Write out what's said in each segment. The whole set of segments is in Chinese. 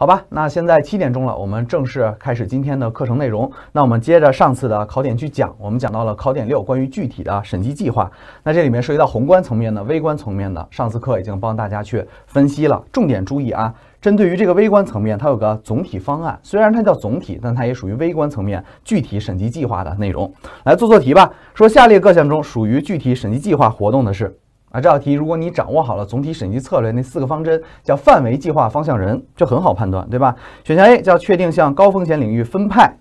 好吧，那现在七点钟了，我们正式开始今天的课程内容。那我们接着上次的考点去讲，我们讲到了考点六，关于具体的审计计划。那这里面涉及到宏观层面的、微观层面的，上次课已经帮大家去分析了。重点注意啊，针对于这个微观层面，它有个总体方案，虽然它叫总体，但它也属于微观层面具体审计计划的内容。来做做题吧，说下列各项中属于具体审计计划活动的是。啊，这道题如果你掌握好了总体审计策略，那四个方针叫范围、计划、方向、人，就很好判断，对吧？选项 A 叫确定向高风险领域分派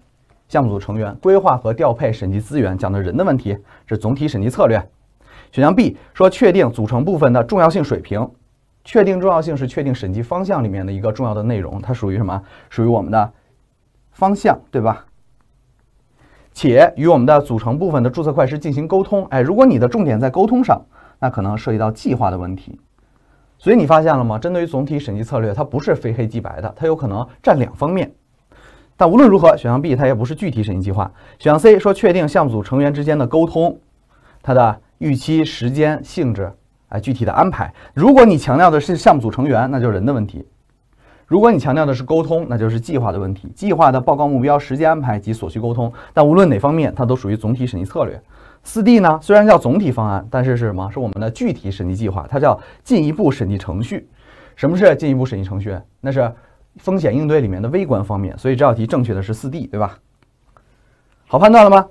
项目组成员，规划和调配审计资源，讲的人的问题是总体审计策略。选项 B 说确定组成部分的重要性水平，确定重要性是确定审计方向里面的一个重要的内容，它属于什么？属于我们的方向，对吧？且与我们的组成部分的注册会计师进行沟通。哎，如果你的重点在沟通上。那可能涉及到计划的问题，所以你发现了吗？针对于总体审计策略，它不是非黑即白的，它有可能占两方面。但无论如何，选项 B 它也不是具体审计计划。选项 C 说确定项目组成员之间的沟通，它的预期时间、性质啊具体的安排。如果你强调的是项目组成员，那就是人的问题；如果你强调的是沟通，那就是计划的问题。计划的报告目标、时间安排及所需沟通。但无论哪方面，它都属于总体审计策略。四 D 呢，虽然叫总体方案，但是是什么？是我们的具体审计计划，它叫进一步审计程序。什么是进一步审计程序？那是风险应对里面的微观方面。所以这道题正确的是四 D，对吧？好，判断了吗？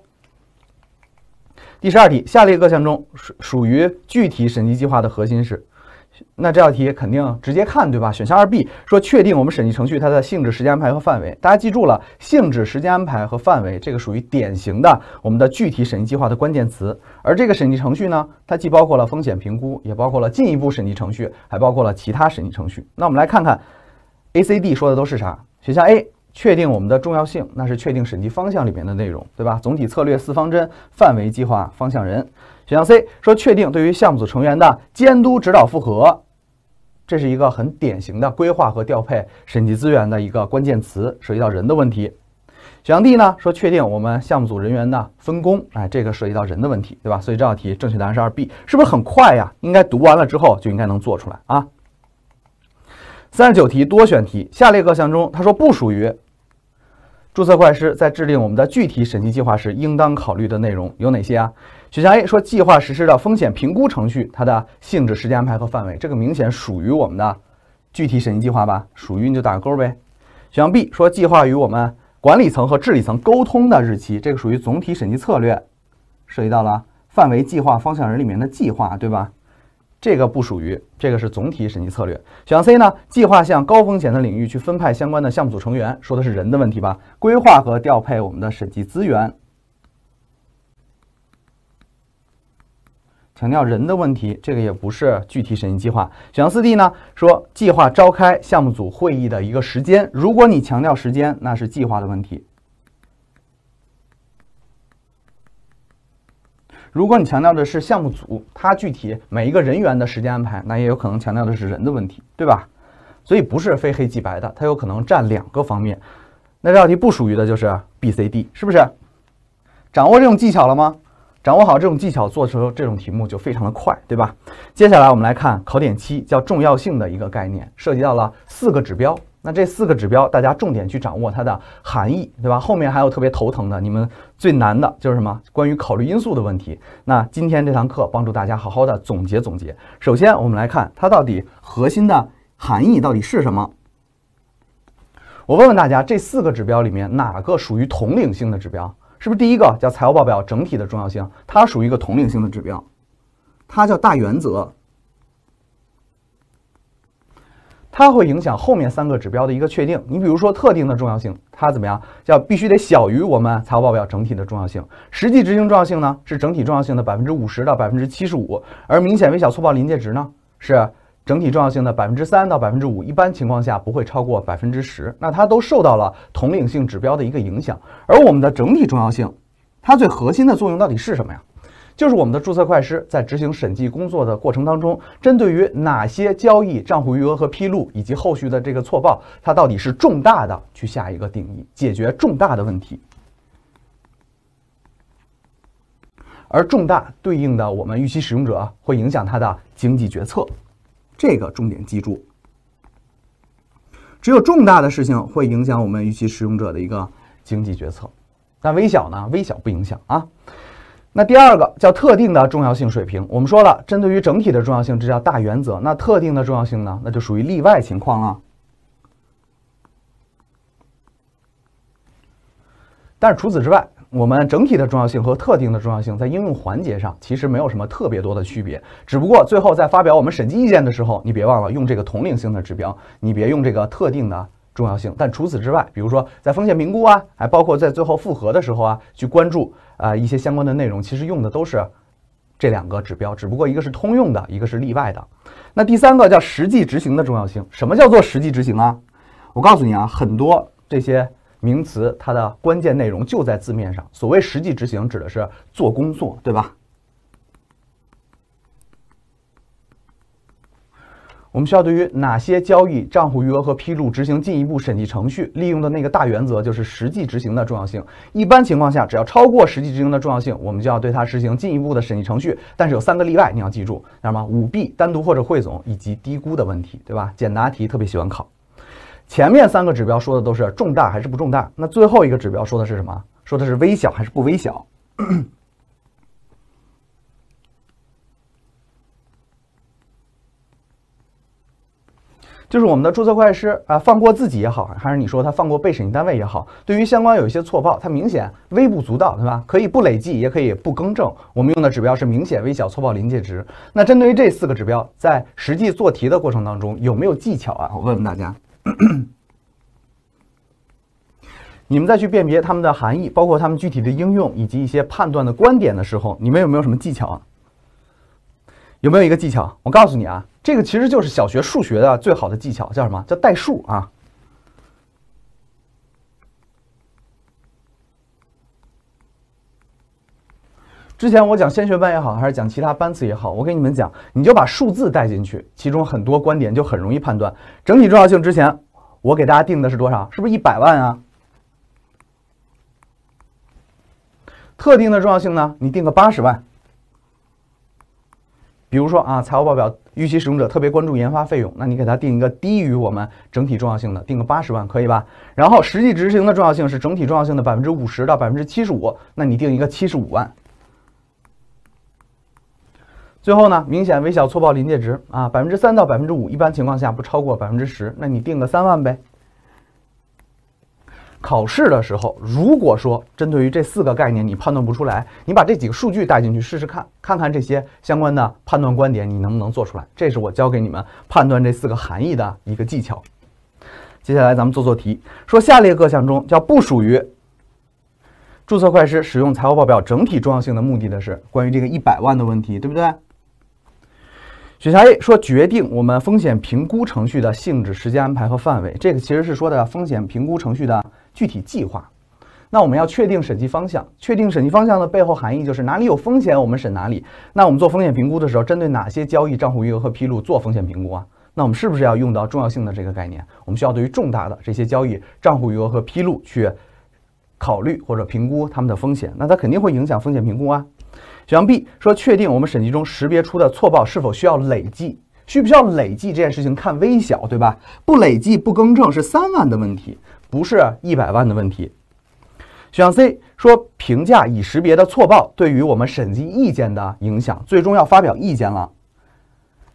第十二题，下列各项中属属于具体审计计划的核心是。那这道题肯定直接看对吧？选项二 B 说确定我们审计程序它的性质、时间安排和范围，大家记住了，性质、时间安排和范围这个属于典型的我们的具体审计计划的关键词。而这个审计程序呢，它既包括了风险评估，也包括了进一步审计程序，还包括了其他审计程序。那我们来看看 A、C、D 说的都是啥？选项 A 确定我们的重要性，那是确定审计方向里面的内容，对吧？总体策略四方针、范围计划、方向人。选项 C 说确定对于项目组成员的监督指导复核，这是一个很典型的规划和调配审计资源的一个关键词，涉及到人的问题。选项 D 呢说确定我们项目组人员的分工，哎，这个涉及到人的问题，对吧？所以这道题正确答案是二 B，是不是很快呀？应该读完了之后就应该能做出来啊。三十九题多选题，下列各项中，他说不属于注册会计师在制定我们的具体审计计划时应当考虑的内容有哪些啊？选项 A 说计划实施的风险评估程序，它的性质、时间安排和范围，这个明显属于我们的具体审计计划吧？属于你就打个勾呗。选项 B 说计划与我们管理层和治理层沟通的日期，这个属于总体审计策略，涉及到了范围、计划、方向人里面的计划，对吧？这个不属于，这个是总体审计策略。选项 C 呢？计划向高风险的领域去分派相关的项目组成员，说的是人的问题吧？规划和调配我们的审计资源。强调人的问题，这个也不是具体审议计划。选项四 D 呢，说计划召开项目组会议的一个时间。如果你强调时间，那是计划的问题；如果你强调的是项目组，它具体每一个人员的时间安排，那也有可能强调的是人的问题，对吧？所以不是非黑即白的，它有可能占两个方面。那这道题不属于的就是 B、C、D，是不是？掌握这种技巧了吗？掌握好这种技巧，做时候这种题目就非常的快，对吧？接下来我们来看考点七，叫重要性的一个概念，涉及到了四个指标。那这四个指标，大家重点去掌握它的含义，对吧？后面还有特别头疼的，你们最难的就是什么？关于考虑因素的问题。那今天这堂课帮助大家好好的总结总结。首先，我们来看它到底核心的含义到底是什么？我问问大家，这四个指标里面哪个属于统领性的指标？是不是第一个叫财务报表整体的重要性？它属于一个统领性的指标，它叫大原则，它会影响后面三个指标的一个确定。你比如说特定的重要性，它怎么样？叫必须得小于我们财务报表整体的重要性。实际执行重要性呢，是整体重要性的百分之五十到百分之七十五，而明显微小错报临界值呢是。整体重要性的百分之三到百分之五，一般情况下不会超过百分之十。那它都受到了统领性指标的一个影响。而我们的整体重要性，它最核心的作用到底是什么呀？就是我们的注册会计师在执行审计工作的过程当中，针对于哪些交易、账户余额和披露，以及后续的这个错报，它到底是重大的，去下一个定义，解决重大的问题。而重大对应的我们预期使用者会影响他的经济决策。这个重点记住，只有重大的事情会影响我们预期使用者的一个经济决策，但微小呢？微小不影响啊。那第二个叫特定的重要性水平，我们说了，针对于整体的重要性，这叫大原则。那特定的重要性呢，那就属于例外情况了。但是除此之外。我们整体的重要性和特定的重要性在应用环节上其实没有什么特别多的区别，只不过最后在发表我们审计意见的时候，你别忘了用这个统领性的指标，你别用这个特定的重要性。但除此之外，比如说在风险评估啊，还包括在最后复核的时候啊，去关注啊一些相关的内容，其实用的都是这两个指标，只不过一个是通用的，一个是例外的。那第三个叫实际执行的重要性，什么叫做实际执行啊？我告诉你啊，很多这些。名词它的关键内容就在字面上。所谓实际执行，指的是做工作，对吧？我们需要对于哪些交易账户余额和披露执行进一步审计程序，利用的那个大原则就是实际执行的重要性。一般情况下，只要超过实际执行的重要性，我们就要对它实行进一步的审计程序。但是有三个例外，你要记住：那么？舞弊、单独或者汇总以及低估的问题，对吧？简答题特别喜欢考。前面三个指标说的都是重大还是不重大？那最后一个指标说的是什么？说的是微小还是不微小？就是我们的注册会计师啊，放过自己也好，还是你说他放过被审计单位也好，对于相关有一些错报，它明显微不足道，对吧？可以不累计，也可以不更正。我们用的指标是明显微小错报临界值。那针对于这四个指标，在实际做题的过程当中有没有技巧啊？我问问大家。你们再去辨别它们的含义，包括它们具体的应用以及一些判断的观点的时候，你们有没有什么技巧啊？有没有一个技巧？我告诉你啊，这个其实就是小学数学的最好的技巧，叫什么叫代数啊？之前我讲先学班也好，还是讲其他班次也好，我给你们讲，你就把数字带进去，其中很多观点就很容易判断整体重要性。之前我给大家定的是多少？是不是一百万啊？特定的重要性呢？你定个八十万。比如说啊，财务报表预期使用者特别关注研发费用，那你给他定一个低于我们整体重要性的，定个八十万可以吧？然后实际执行的重要性是整体重要性的百分之五十到百分之七十五，那你定一个七十五万。最后呢，明显微小错报临界值啊，百分之三到百分之五，一般情况下不超过百分之十。那你定个三万呗。考试的时候，如果说针对于这四个概念你判断不出来，你把这几个数据带进去试试看，看看这些相关的判断观点你能不能做出来。这是我教给你们判断这四个含义的一个技巧。接下来咱们做做题，说下列各项中，叫不属于注册会计师使用财务报表整体重要性的目的的是关于这个一百万的问题，对不对？选项 A 说，决定我们风险评估程序的性质、时间安排和范围，这个其实是说的风险评估程序的具体计划。那我们要确定审计方向，确定审计方向的背后含义就是哪里有风险，我们审哪里。那我们做风险评估的时候，针对哪些交易、账户余额和披露做风险评估啊？那我们是不是要用到重要性的这个概念？我们需要对于重大的这些交易、账户余额和披露去考虑或者评估他们的风险？那它肯定会影响风险评估啊。选项 B 说，确定我们审计中识别出的错报是否需要累计，需不需要累计这件事情看微小，对吧？不累计不更正是三万的问题，不是一百万的问题。选项 C 说，评价已识别的错报对于我们审计意见的影响，最终要发表意见了。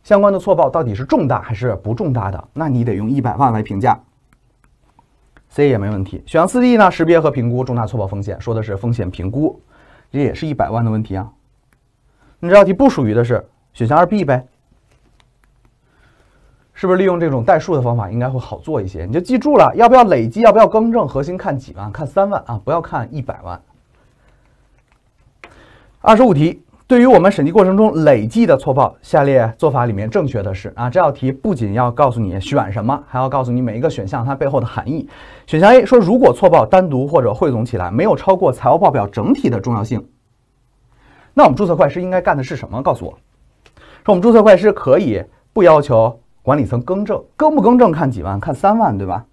相关的错报到底是重大还是不重大的，那你得用一百万来评价。C 也没问题。选项四 D 呢？识别和评估重大错报风险说的是风险评估，这也是一百万的问题啊。你这道题不属于的是选项二 B 呗，是不是利用这种代数的方法应该会好做一些？你就记住了，要不要累计，要不要更正，核心看几万，看三万啊，不要看一百万。二十五题，对于我们审计过程中累计的错报，下列做法里面正确的是啊？这道题不仅要告诉你选什么，还要告诉你每一个选项它背后的含义。选项 A 说，如果错报单独或者汇总起来没有超过财务报表整体的重要性。那我们注册会计师应该干的是什么？告诉我说，我们注册会计师可以不要求管理层更正，更不更正看几万，看三万，对吧？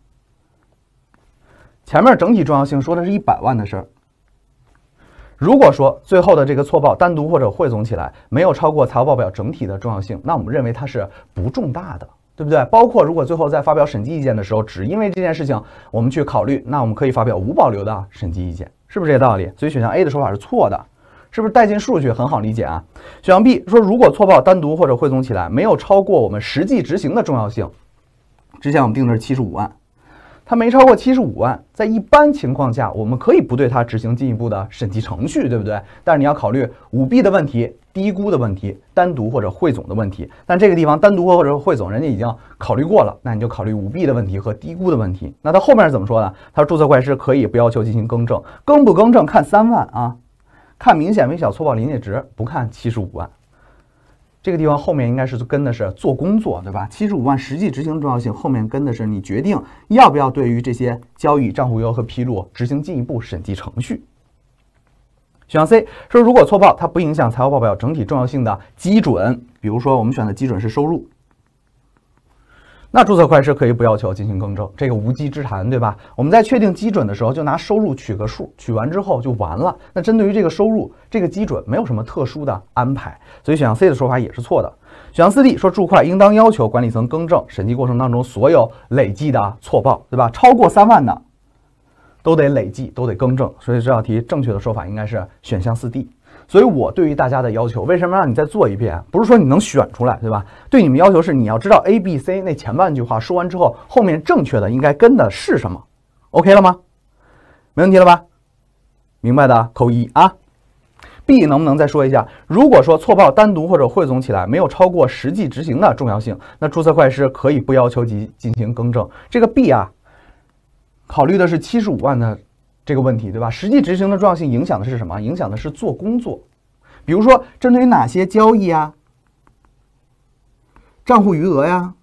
前面整体重要性说的是一百万的事儿。如果说最后的这个错报单独或者汇总起来没有超过财务报表整体的重要性，那我们认为它是不重大的，对不对？包括如果最后在发表审计意见的时候，只因为这件事情我们去考虑，那我们可以发表无保留的审计意见，是不是这个道理？所以选项 A 的说法是错的。是不是带进数据很好理解啊？选项 B 说，如果错报单独或者汇总起来没有超过我们实际执行的重要性，之前我们定的是七十五万，它没超过七十五万，在一般情况下，我们可以不对它执行进一步的审计程序，对不对？但是你要考虑舞弊的问题、低估的问题、单独或者汇总的问题。但这个地方单独或者汇总人家已经考虑过了，那你就考虑舞弊的问题和低估的问题。那它后面是怎么说的？它说注册会计师可以不要求进行更正，更不更正看三万啊。看明显微小错报临界值，不看七十五万。这个地方后面应该是跟的是做工作，对吧？七十五万实际执行重要性后面跟的是你决定要不要对于这些交易、账户余额和披露执行进一步审计程序。选项 C 说，如果错报它不影响财务报表整体重要性的基准，比如说我们选的基准是收入。那注册会计师可以不要求进行更正，这个无稽之谈，对吧？我们在确定基准的时候，就拿收入取个数，取完之后就完了。那针对于这个收入这个基准，没有什么特殊的安排，所以选项 C 的说法也是错的。选项四 D 说，注会应当要求管理层更正审计过程当中所有累计的错报，对吧？超过三万的都得累计，都得更正。所以这道题正确的说法应该是选项四 D。所以我对于大家的要求，为什么让你再做一遍？不是说你能选出来，对吧？对你们要求是你要知道 A、B、C 那前半句话说完之后，后面正确的应该跟的是什么？OK 了吗？没问题了吧？明白的扣一啊。B 能不能再说一下？如果说错报单独或者汇总起来没有超过实际执行的重要性，那注册会计师可以不要求及进行更正。这个 B 啊，考虑的是七十五万的。这个问题对吧？实际执行的重要性影响的是什么？影响的是做工作，比如说，针对于哪些交易啊？账户余额呀，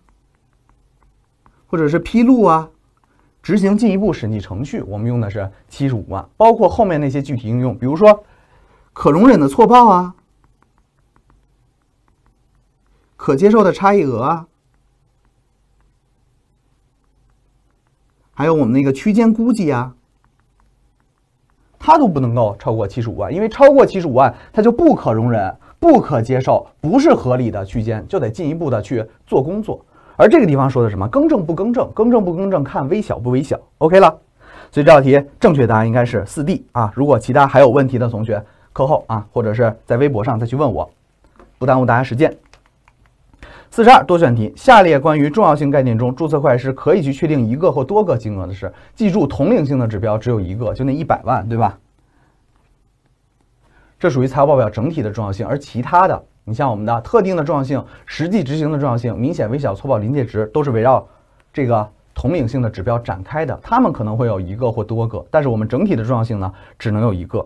或者是披露啊？执行进一步审计程序，我们用的是七十五万，包括后面那些具体应用，比如说可容忍的错报啊，可接受的差异额啊，还有我们那个区间估计啊，它都不能够超过七十五万，因为超过七十五万，它就不可容忍、不可接受，不是合理的区间，就得进一步的去做工作。而这个地方说的什么，更正不更正，更正不更正，看微小不微小，OK 了。所以这道题正确答案应该是四 D 啊。如果其他还有问题的同学，课后啊，或者是在微博上再去问我，不耽误大家时间。四十二多选题，下列关于重要性概念中，注册会计师可以去确定一个或多个金额的是？记住，统领性的指标只有一个，就那一百万，对吧？这属于财务报表整体的重要性，而其他的，你像我们的特定的重要性、实际执行的重要性、明显微小错报临界值，都是围绕这个统领性的指标展开的。它们可能会有一个或多个，但是我们整体的重要性呢，只能有一个。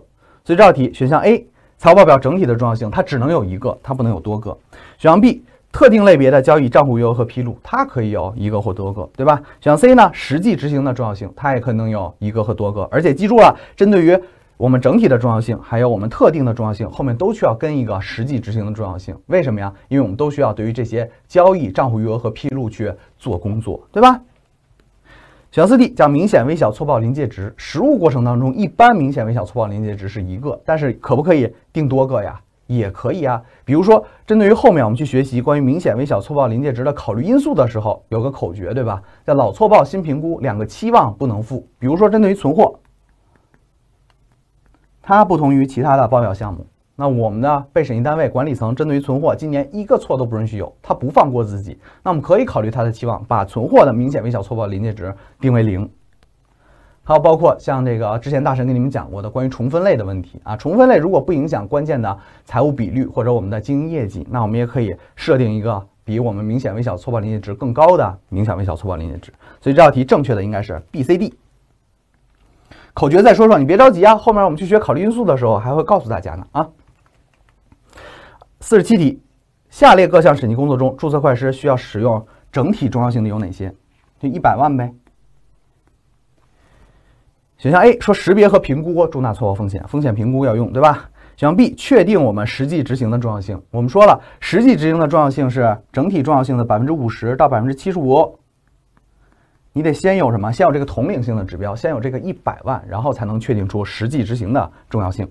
所以这道题，选项 A，财务报表整体的重要性，它只能有一个，它不能有多个。选项 B。特定类别的交易账户余额和披露，它可以有一个或多个，对吧？选项 C 呢，实际执行的重要性，它也可能有一个和多个。而且记住了，针对于我们整体的重要性，还有我们特定的重要性，后面都需要跟一个实际执行的重要性。为什么呀？因为我们都需要对于这些交易账户余额和披露去做工作，对吧？选四 D 讲明显微小错报临界值，实务过程当中一般明显微小错报临界值是一个，但是可不可以定多个呀？也可以啊，比如说，针对于后面我们去学习关于明显微小错报临界值的考虑因素的时候，有个口诀，对吧？叫老错报新评估两个期望不能负。比如说，针对于存货，它不同于其他的报表项目，那我们的被审计单位管理层针对于存货，今年一个错都不允许有，他不放过自己，那我们可以考虑他的期望，把存货的明显微小错报临界值定为零。还有包括像这个之前大神跟你们讲过的关于重分类的问题啊，重分类如果不影响关键的财务比率或者我们的经营业绩，那我们也可以设定一个比我们明显微小错报临界值更高的明显微小错报临界值。所以这道题正确的应该是 B、C、D。口诀再说说，你别着急啊，后面我们去学考虑因素的时候还会告诉大家呢啊。四十七题，下列各项审计工作中注册会计师需要使用整体重要性的有哪些？就一百万呗。选项 A 说识别和评估重大错报风险，风险评估要用，对吧？选项 B 确定我们实际执行的重要性，我们说了实际执行的重要性是整体重要性的百分之五十到百分之七十五，你得先有什么？先有这个统领性的指标，先有这个一百万，然后才能确定出实际执行的重要性。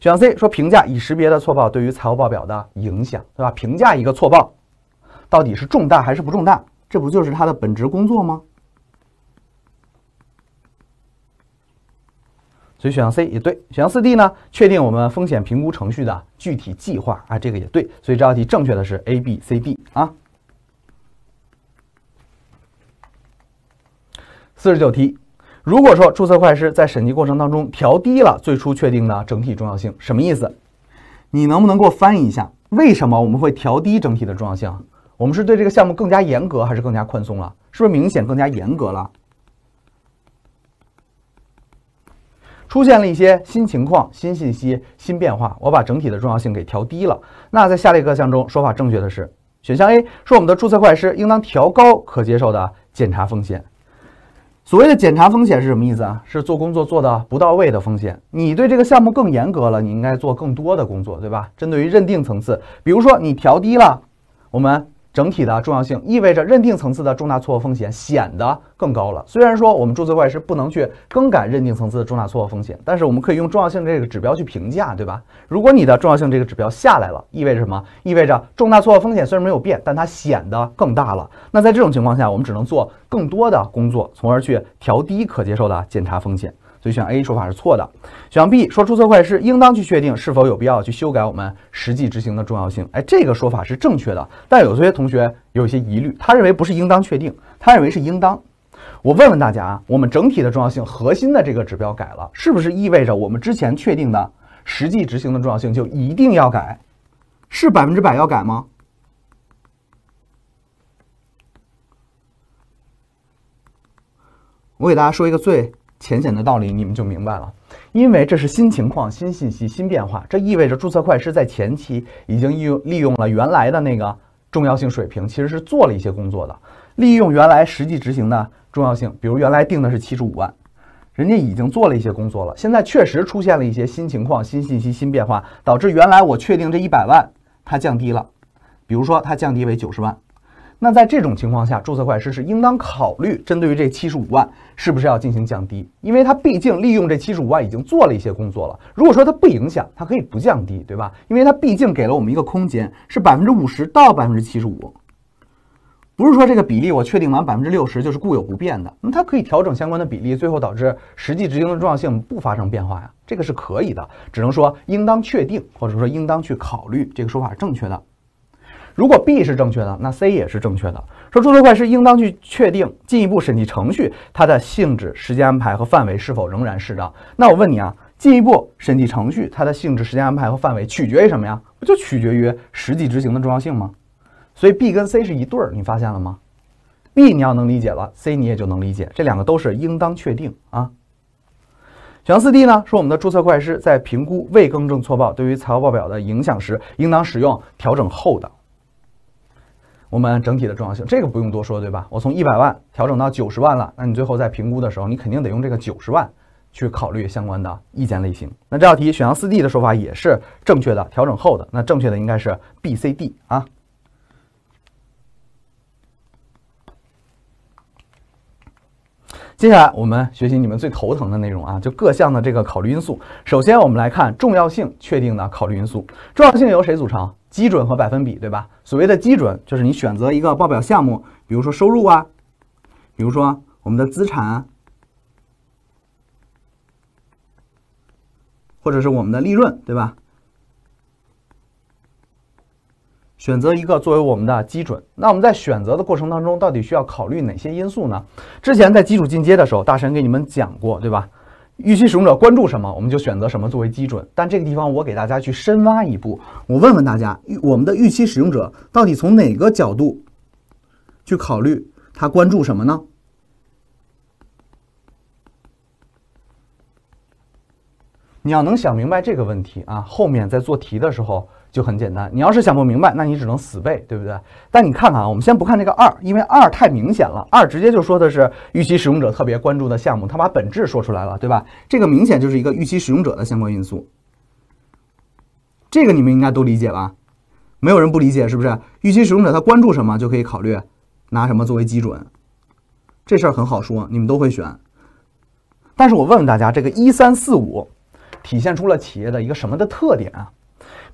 选项 C 说评价已识别的错报对于财务报表的影响，对吧？评价一个错报到底是重大还是不重大，这不就是他的本职工作吗？所以选项 C 也对，选项四 D 呢？确定我们风险评估程序的具体计划啊，这个也对。所以这道题正确的是 A、B、C、D 啊。四十九题，如果说注册会计师在审计过程当中调低了最初确定的整体重要性，什么意思？你能不能给我翻译一下？为什么我们会调低整体的重要性？我们是对这个项目更加严格还是更加宽松了？是不是明显更加严格了？出现了一些新情况、新信息、新变化，我把整体的重要性给调低了。那在下列各项中，说法正确的是？选项 A 说我们的注册会计师应当调高可接受的检查风险。所谓的检查风险是什么意思啊？是做工作做的不到位的风险。你对这个项目更严格了，你应该做更多的工作，对吧？针对于认定层次，比如说你调低了，我们。整体的重要性意味着认定层次的重大错误风险显得更高了。虽然说我们注册会计师不能去更改认定层次的重大错误风险，但是我们可以用重要性这个指标去评价，对吧？如果你的重要性这个指标下来了，意味着什么？意味着重大错误风险虽然没有变，但它显得更大了。那在这种情况下，我们只能做更多的工作，从而去调低可接受的检查风险。所以选 A 说法是错的。选项 B 说注册会计师应当去确定是否有必要去修改我们实际执行的重要性。哎，这个说法是正确的。但有些同学有一些疑虑，他认为不是应当确定，他认为是应当。我问问大家啊，我们整体的重要性核心的这个指标改了，是不是意味着我们之前确定的实际执行的重要性就一定要改？是百分之百要改吗？我给大家说一个最。浅显的道理你们就明白了，因为这是新情况、新信息、新变化，这意味着注册会计师在前期已经利用利用了原来的那个重要性水平，其实是做了一些工作的，利用原来实际执行的重要性，比如原来定的是七十五万，人家已经做了一些工作了，现在确实出现了一些新情况、新信息、新变化，导致原来我确定这一百万它降低了，比如说它降低为九十万。那在这种情况下，注册会计师是应当考虑，针对于这七十五万，是不是要进行降低？因为它毕竟利用这七十五万已经做了一些工作了。如果说它不影响，它可以不降低，对吧？因为它毕竟给了我们一个空间，是百分之五十到百分之七十五，不是说这个比例我确定完百分之六十就是固有不变的。那他它可以调整相关的比例，最后导致实际执行的重要性不发生变化呀，这个是可以的。只能说应当确定，或者说应当去考虑，这个说法是正确的。如果 B 是正确的，那 C 也是正确的。说注册会计师应当去确定进一步审计程序它的性质、时间安排和范围是否仍然适当。那我问你啊，进一步审计程序它的性质、时间安排和范围取决于什么呀？不就取决于实际执行的重要性吗？所以 B 跟 C 是一对儿，你发现了吗？B 你要能理解了，C 你也就能理解，这两个都是应当确定啊。选项四 D 呢，说我们的注册会计师在评估未更正错报对于财务报表的影响时，应当使用调整后的。我们整体的重要性，这个不用多说，对吧？我从一百万调整到九十万了，那你最后在评估的时候，你肯定得用这个九十万去考虑相关的意见类型。那这道题选项四 D 的说法也是正确的，调整后的那正确的应该是 B、C、D 啊。接下来我们学习你们最头疼的内容啊，就各项的这个考虑因素。首先，我们来看重要性确定的考虑因素。重要性由谁组成？基准和百分比，对吧？所谓的基准，就是你选择一个报表项目，比如说收入啊，比如说我们的资产，或者是我们的利润，对吧？选择一个作为我们的基准。那我们在选择的过程当中，到底需要考虑哪些因素呢？之前在基础进阶的时候，大神给你们讲过，对吧？预期使用者关注什么，我们就选择什么作为基准。但这个地方，我给大家去深挖一步，我问问大家，我们的预期使用者到底从哪个角度去考虑他关注什么呢？你要能想明白这个问题啊，后面在做题的时候。就很简单，你要是想不明白，那你只能死背，对不对？但你看看，啊，我们先不看这个二，因为二太明显了。二直接就说的是预期使用者特别关注的项目，它把本质说出来了，对吧？这个明显就是一个预期使用者的相关因素。这个你们应该都理解吧？没有人不理解，是不是？预期使用者他关注什么，就可以考虑拿什么作为基准。这事儿很好说，你们都会选。但是我问问大家，这个一三四五体现出了企业的一个什么的特点啊？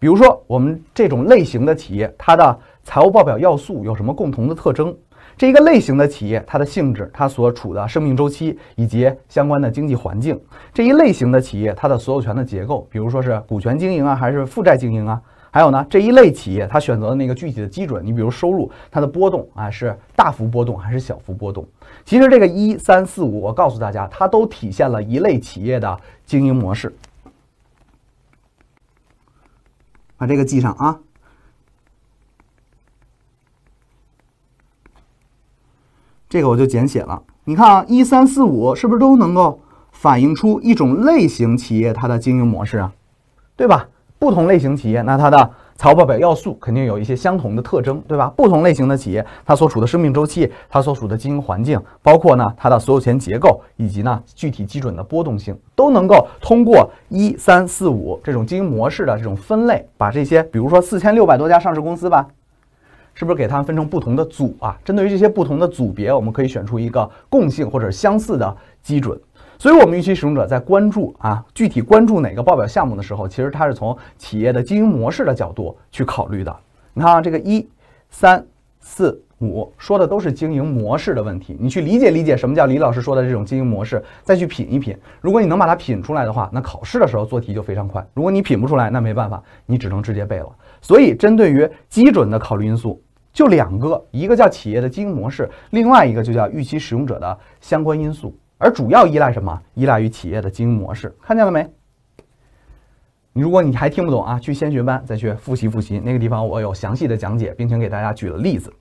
比如说，我们这种类型的企业，它的财务报表要素有什么共同的特征？这一个类型的企业，它的性质、它所处的生命周期以及相关的经济环境，这一类型的企业，它的所有权的结构，比如说是股权经营啊，还是负债经营啊？还有呢，这一类企业，它选择的那个具体的基准，你比如收入它的波动啊，是大幅波动还是小幅波动？其实这个一三四五，我告诉大家，它都体现了一类企业的经营模式。把这个记上啊，这个我就简写了。你看啊，一三四五是不是都能够反映出一种类型企业它的经营模式啊？对吧？不同类型企业，那它的。财务报表要素肯定有一些相同的特征，对吧？不同类型的企业，它所处的生命周期，它所处的经营环境，包括呢它的所有权结构，以及呢具体基准的波动性，都能够通过一三四五这种经营模式的这种分类，把这些比如说四千六百多家上市公司吧，是不是给它们分成不同的组啊？针对于这些不同的组别，我们可以选出一个共性或者相似的基准。所以，我们预期使用者在关注啊，具体关注哪个报表项目的时候，其实它是从企业的经营模式的角度去考虑的。你看，啊，这个一、三、四、五说的都是经营模式的问题。你去理解理解什么叫李老师说的这种经营模式，再去品一品。如果你能把它品出来的话，那考试的时候做题就非常快。如果你品不出来，那没办法，你只能直接背了。所以，针对于基准的考虑因素就两个，一个叫企业的经营模式，另外一个就叫预期使用者的相关因素。而主要依赖什么？依赖于企业的经营模式，看见了没？如果你还听不懂啊，去先学班，再去复习复习那个地方，我有详细的讲解，并且给大家举了例子。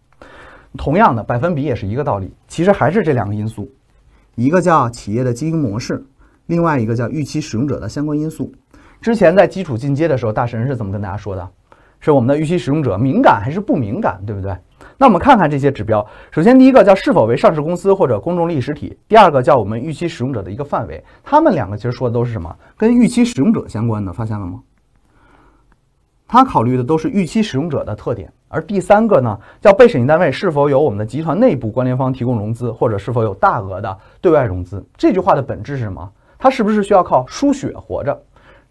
同样的百分比也是一个道理，其实还是这两个因素，一个叫企业的经营模式，另外一个叫预期使用者的相关因素。之前在基础进阶的时候，大神是怎么跟大家说的？是我们的预期使用者敏感还是不敏感，对不对？那我们看看这些指标，首先第一个叫是否为上市公司或者公众利益实体，第二个叫我们预期使用者的一个范围，他们两个其实说的都是什么？跟预期使用者相关的，发现了吗？他考虑的都是预期使用者的特点，而第三个呢，叫被审计单位是否有我们的集团内部关联方提供融资，或者是否有大额的对外融资？这句话的本质是什么？它是不是需要靠输血活着？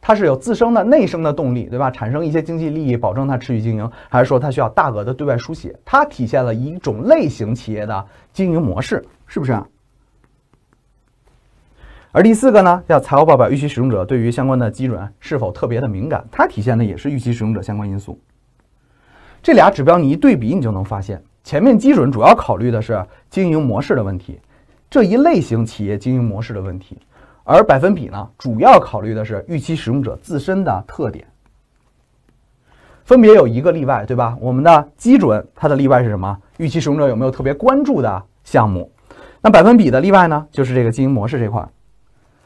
它是有自身的内生的动力，对吧？产生一些经济利益，保证它持续经营，还是说它需要大额的对外输血？它体现了一种类型企业的经营模式，是不是？而第四个呢，叫财务报表预期使用者对于相关的基准是否特别的敏感？它体现的也是预期使用者相关因素。这俩指标你一对比，你就能发现，前面基准主要考虑的是经营模式的问题，这一类型企业经营模式的问题。而百分比呢，主要考虑的是预期使用者自身的特点，分别有一个例外，对吧？我们的基准它的例外是什么？预期使用者有没有特别关注的项目？那百分比的例外呢？就是这个经营模式这块，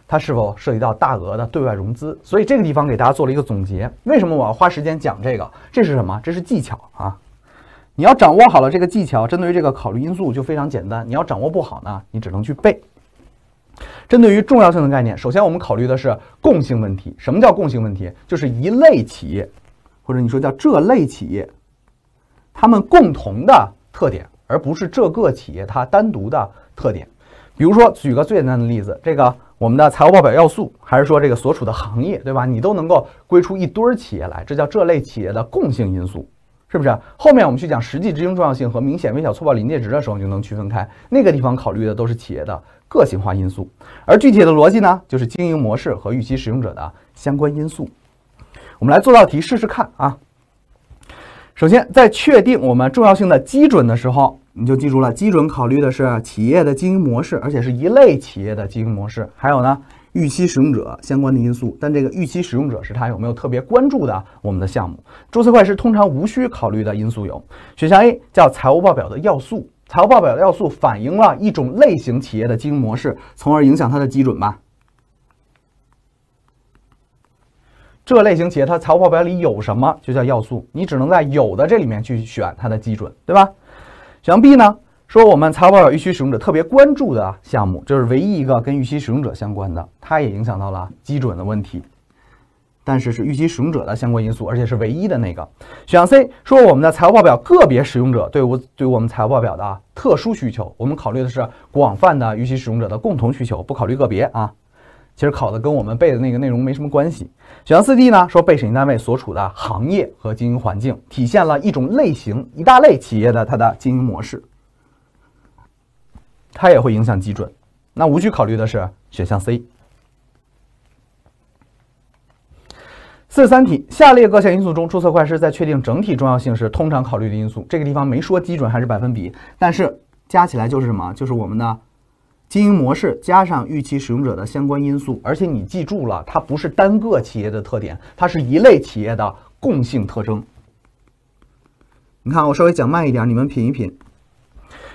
它是否涉及到大额的对外融资？所以这个地方给大家做了一个总结。为什么我要花时间讲这个？这是什么？这是技巧啊！你要掌握好了这个技巧，针对于这个考虑因素就非常简单。你要掌握不好呢，你只能去背。针对于重要性的概念，首先我们考虑的是共性问题。什么叫共性问题？就是一类企业，或者你说叫这类企业，他们共同的特点，而不是这个企业它单独的特点。比如说，举个最简单的例子，这个我们的财务报表要素，还是说这个所处的行业，对吧？你都能够归出一堆儿企业来，这叫这类企业的共性因素，是不是？后面我们去讲实际执行重要性和明显微小错报临界值的时候，你就能区分开。那个地方考虑的都是企业的。个性化因素，而具体的逻辑呢，就是经营模式和预期使用者的相关因素。我们来做道题试试看啊。首先，在确定我们重要性的基准的时候，你就记住了，基准考虑的是企业的经营模式，而且是一类企业的经营模式。还有呢，预期使用者相关的因素。但这个预期使用者是他有没有特别关注的我们的项目。注册会计师通常无需考虑的因素有：选项 A 叫财务报表的要素。财务报表的要素反映了一种类型企业的经营模式，从而影响它的基准吧？这类型企业它财务报表里有什么就叫要素，你只能在有的这里面去选它的基准，对吧？选项 B 呢，说我们财务报表预期使用者特别关注的项目，这是唯一一个跟预期使用者相关的，它也影响到了基准的问题。但是是预期使用者的相关因素，而且是唯一的那个。选项 C 说我们的财务报表个别使用者对我对我们财务报表的特殊需求，我们考虑的是广泛的预期使用者的共同需求，不考虑个别啊。其实考的跟我们背的那个内容没什么关系。选项四 D 呢说被审计单位所处的行业和经营环境体现了一种类型、一大类企业的它的经营模式，它也会影响基准。那无需考虑的是选项 C。四十三题，下列各项因素中，注册会计师在确定整体重要性时通常考虑的因素，这个地方没说基准还是百分比，但是加起来就是什么？就是我们的经营模式加上预期使用者的相关因素。而且你记住了，它不是单个企业的特点，它是一类企业的共性特征。你看，我稍微讲慢一点，你们品一品。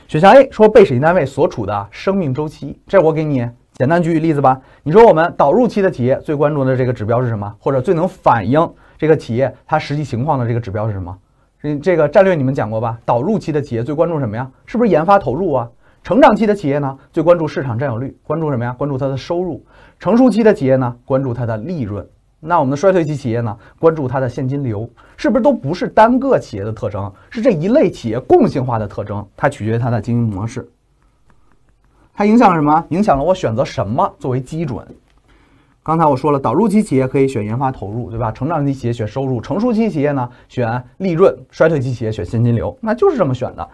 选项 A 说被审计单位所处的生命周期，这我给你。简单举举例子吧，你说我们导入期的企业最关注的这个指标是什么？或者最能反映这个企业它实际情况的这个指标是什么？这这个战略你们讲过吧？导入期的企业最关注什么呀？是不是研发投入啊？成长期的企业呢，最关注市场占有率，关注什么呀？关注它的收入。成熟期的企业呢，关注它的利润。那我们的衰退期企业呢，关注它的现金流。是不是都不是单个企业的特征？是这一类企业共性化的特征？它取决于它的经营模式。它影响什么？影响了我选择什么作为基准？刚才我说了，导入期企业可以选研发投入，对吧？成长期企业选收入，成熟期企业呢选利润，衰退期企业选现金流，那就是这么选的。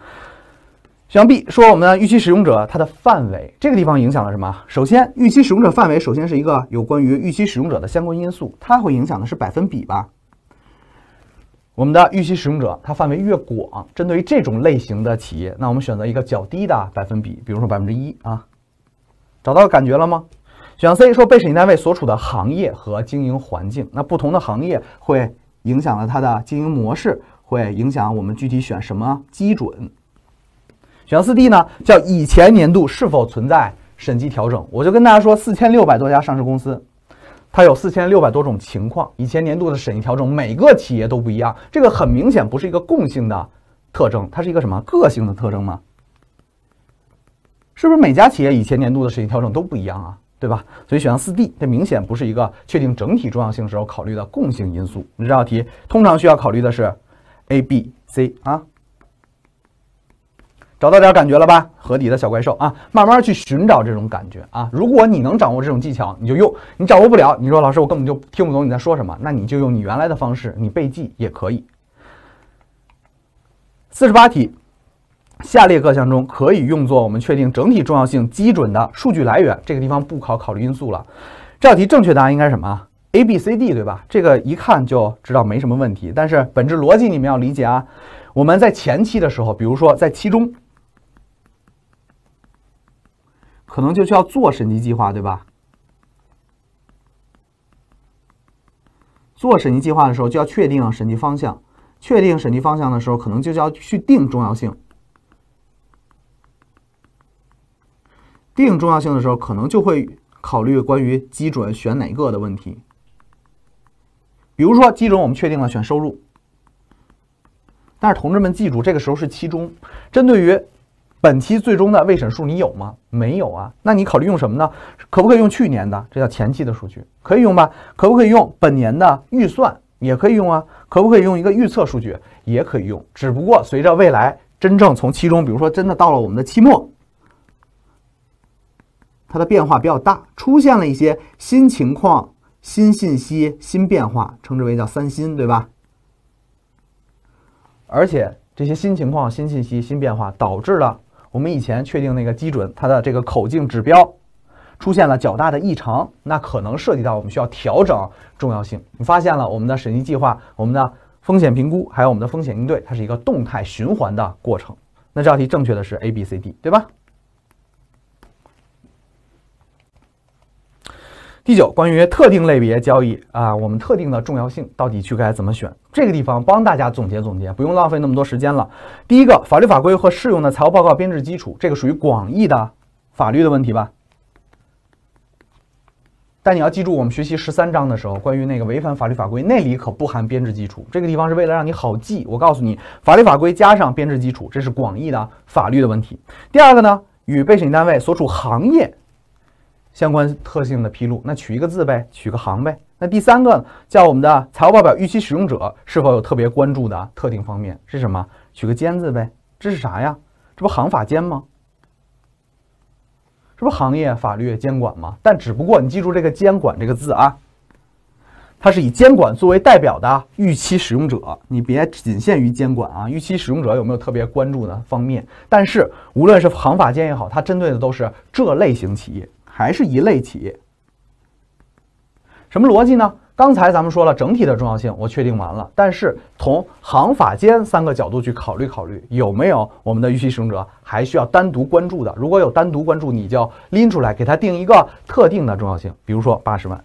选项 B 说我们预期使用者它的范围，这个地方影响了什么？首先，预期使用者范围首先是一个有关于预期使用者的相关因素，它会影响的是百分比吧。我们的预期使用者，它范围越广，针对于这种类型的企业，那我们选择一个较低的百分比，比如说百分之一啊，找到感觉了吗？选项 C 说被审计单位所处的行业和经营环境，那不同的行业会影响了它的经营模式，会影响我们具体选什么基准。选项四 D 呢，叫以前年度是否存在审计调整？我就跟大家说，四千六百多家上市公司。它有四千六百多种情况，以前年度的审议调整每个企业都不一样，这个很明显不是一个共性的特征，它是一个什么个性的特征吗？是不是每家企业以前年度的审议调整都不一样啊？对吧？所以选项四 D，这明显不是一个确定整体重要性时候考虑的共性因素。你这道题通常需要考虑的是 A、B、C 啊。找到点感觉了吧？河底的小怪兽啊，慢慢去寻找这种感觉啊。如果你能掌握这种技巧，你就用；你掌握不了，你说老师，我根本就听不懂你在说什么，那你就用你原来的方式，你背记也可以。四十八题，下列各项中可以用作我们确定整体重要性基准的数据来源，这个地方不考考虑因素了。这道题正确答案应该什么？A、B、C、D，对吧？这个一看就知道没什么问题，但是本质逻辑你们要理解啊。我们在前期的时候，比如说在期中。可能就需要做审计计划，对吧？做审计计划的时候，就要确定审计方向。确定审计方向的时候，可能就要去定重要性。定重要性的时候，可能就会考虑关于基准选哪个的问题。比如说，基准我们确定了选收入，但是同志们记住，这个时候是期中，针对于。本期最终的未审数你有吗？没有啊？那你考虑用什么呢？可不可以用去年的？这叫前期的数据，可以用吧？可不可以用本年的预算也可以用啊？可不可以用一个预测数据也可以用？只不过随着未来真正从期中，比如说真的到了我们的期末，它的变化比较大，出现了一些新情况、新信息、新变化，称之为叫“三新”，对吧？而且这些新情况、新信息、新变化导致了。我们以前确定那个基准，它的这个口径指标出现了较大的异常，那可能涉及到我们需要调整重要性。你发现了我们的审计计划、我们的风险评估，还有我们的风险应对，它是一个动态循环的过程。那这道题正确的是 A、B、C、D，对吧？第九，关于特定类别交易啊，我们特定的重要性到底去该怎么选？这个地方帮大家总结总结，不用浪费那么多时间了。第一个法律法规和适用的财务报告编制基础，这个属于广义的法律的问题吧？但你要记住，我们学习十三章的时候，关于那个违反法律法规那里可不含编制基础。这个地方是为了让你好记。我告诉你，法律法规加上编制基础，这是广义的法律的问题。第二个呢，与被审计单位所处行业。相关特性的披露，那取一个字呗，取个行呗。那第三个叫我们的财务报表预期使用者是否有特别关注的特定方面是什么？取个监字呗，这是啥呀？这不行法监吗？这不行业法律监管吗？但只不过你记住这个监管这个字啊，它是以监管作为代表的预期使用者。你别仅限于监管啊，预期使用者有没有特别关注的方面？但是无论是行法监也好，它针对的都是这类型企业。还是一类企业，什么逻辑呢？刚才咱们说了整体的重要性，我确定完了。但是从行、法、间三个角度去考虑，考虑有没有我们的预期使用者还需要单独关注的。如果有单独关注，你就拎出来给他定一个特定的重要性，比如说八十万。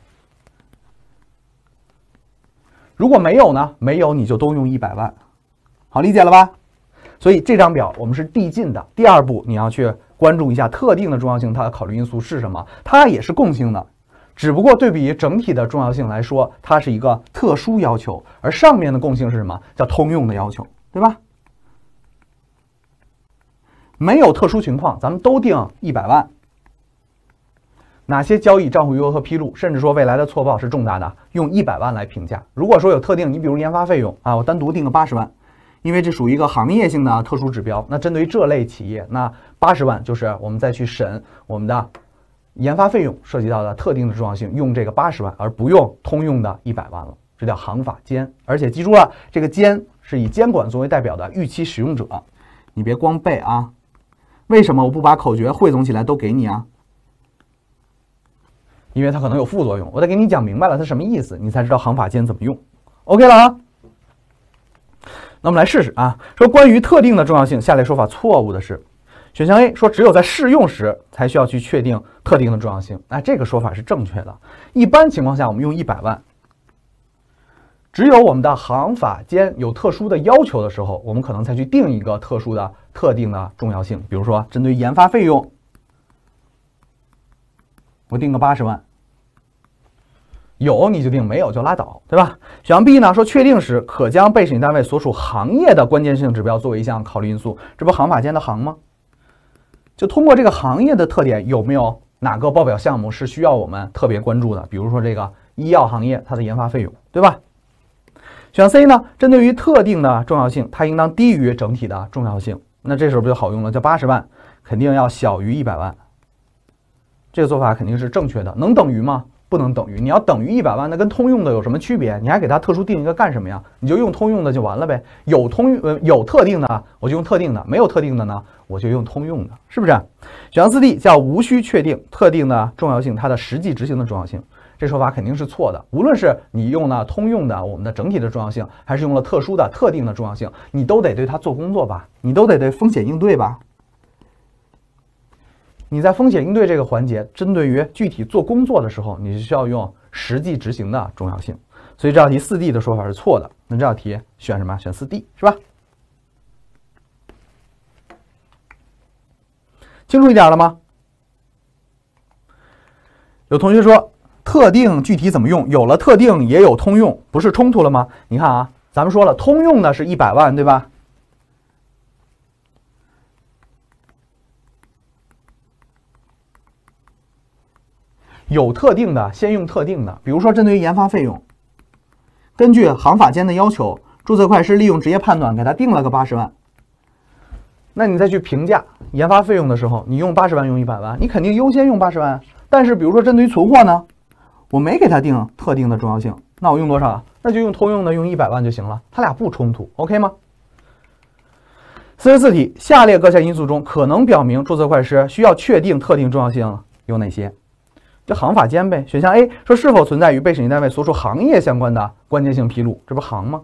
如果没有呢？没有你就都用一百万，好理解了吧？所以这张表我们是递进的。第二步你要去。关注一下特定的重要性，它的考虑因素是什么？它也是共性的，只不过对比整体的重要性来说，它是一个特殊要求，而上面的共性是什么？叫通用的要求，对吧？没有特殊情况，咱们都定一百万。哪些交易账户余额和披露，甚至说未来的错报是重大的，用一百万来评价。如果说有特定，你比如研发费用啊，我单独定个八十万。因为这属于一个行业性的特殊指标，那针对于这类企业，那八十万就是我们再去审我们的研发费用涉及到的特定的重要性，用这个八十万，而不用通用的一百万了。这叫行法监，而且记住了，这个监是以监管作为代表的预期使用者，你别光背啊。为什么我不把口诀汇总起来都给你啊？因为它可能有副作用，我得给你讲明白了它什么意思，你才知道行法监怎么用。OK 了啊。那我们来试试啊。说关于特定的重要性，下列说法错误的是，选项 A 说只有在适用时才需要去确定特定的重要性，那这个说法是正确的。一般情况下，我们用一百万。只有我们的行法间有特殊的要求的时候，我们可能才去定一个特殊的特定的重要性。比如说，针对研发费用，我定个八十万。有你就定，没有就拉倒，对吧？选项 B 呢说，确定时可将被审计单位所属行业的关键性指标作为一项考虑因素，这不行法间的行吗？就通过这个行业的特点，有没有哪个报表项目是需要我们特别关注的？比如说这个医药行业，它的研发费用，对吧？选 C 呢，针对于特定的重要性，它应当低于整体的重要性，那这时候不就好用了？叫八十万肯定要小于一百万，这个做法肯定是正确的，能等于吗？不能等于，你要等于一百万，那跟通用的有什么区别？你还给它特殊定一个干什么呀？你就用通用的就完了呗。有通用，呃，有特定的我就用特定的；没有特定的呢，我就用通用的，是不是？选项四 D 叫无需确定特定的重要性，它的实际执行的重要性，这说法肯定是错的。无论是你用了通用的我们的整体的重要性，还是用了特殊的特定的重要性，你都得对它做工作吧，你都得对风险应对吧。你在风险应对这个环节，针对于具体做工作的时候，你是需要用实际执行的重要性。所以这道题四 D 的说法是错的。那这道题选什么？选四 D 是吧？清楚一点了吗？有同学说，特定具体怎么用？有了特定也有通用，不是冲突了吗？你看啊，咱们说了，通用呢是一百万，对吧？有特定的，先用特定的。比如说，针对于研发费用，根据行法监的要求，注册会计师利用职业判断给他定了个八十万。那你再去评价研发费用的时候，你用八十万，用一百万，你肯定优先用八十万。但是，比如说针对于存货呢，我没给他定特定的重要性，那我用多少？那就用通用的，用一百万就行了。它俩不冲突，OK 吗？四十四题，下列各项因素中，可能表明注册会计师需要确定特定重要性有哪些？这行法兼呗。选项 A 说是否存在与被审计单位所属行业相关的关键性披露，这不行吗？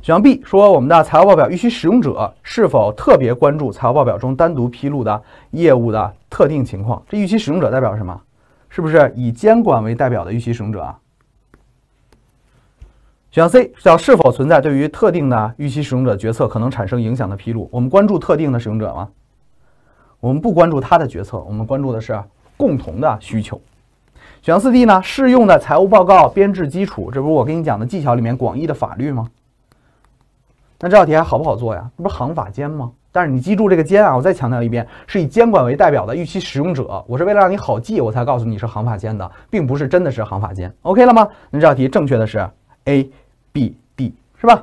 选项 B 说我们的财务报表预期使用者是否特别关注财务报表中单独披露的业务的特定情况，这预期使用者代表什么？是不是以监管为代表的预期使用者啊？选项 C 叫是否存在对于特定的预期使用者决策可能产生影响的披露？我们关注特定的使用者吗？我们不关注他的决策，我们关注的是。共同的需求，选项四 D 呢？适用的财务报告编制基础，这不是我给你讲的技巧里面广义的法律吗？那这道题还好不好做呀？这不是行法监吗？但是你记住这个监啊，我再强调一遍，是以监管为代表的预期使用者。我是为了让你好记，我才告诉你是行法监的，并不是真的是行法监。OK 了吗？那这道题正确的是 A、B、D，是吧？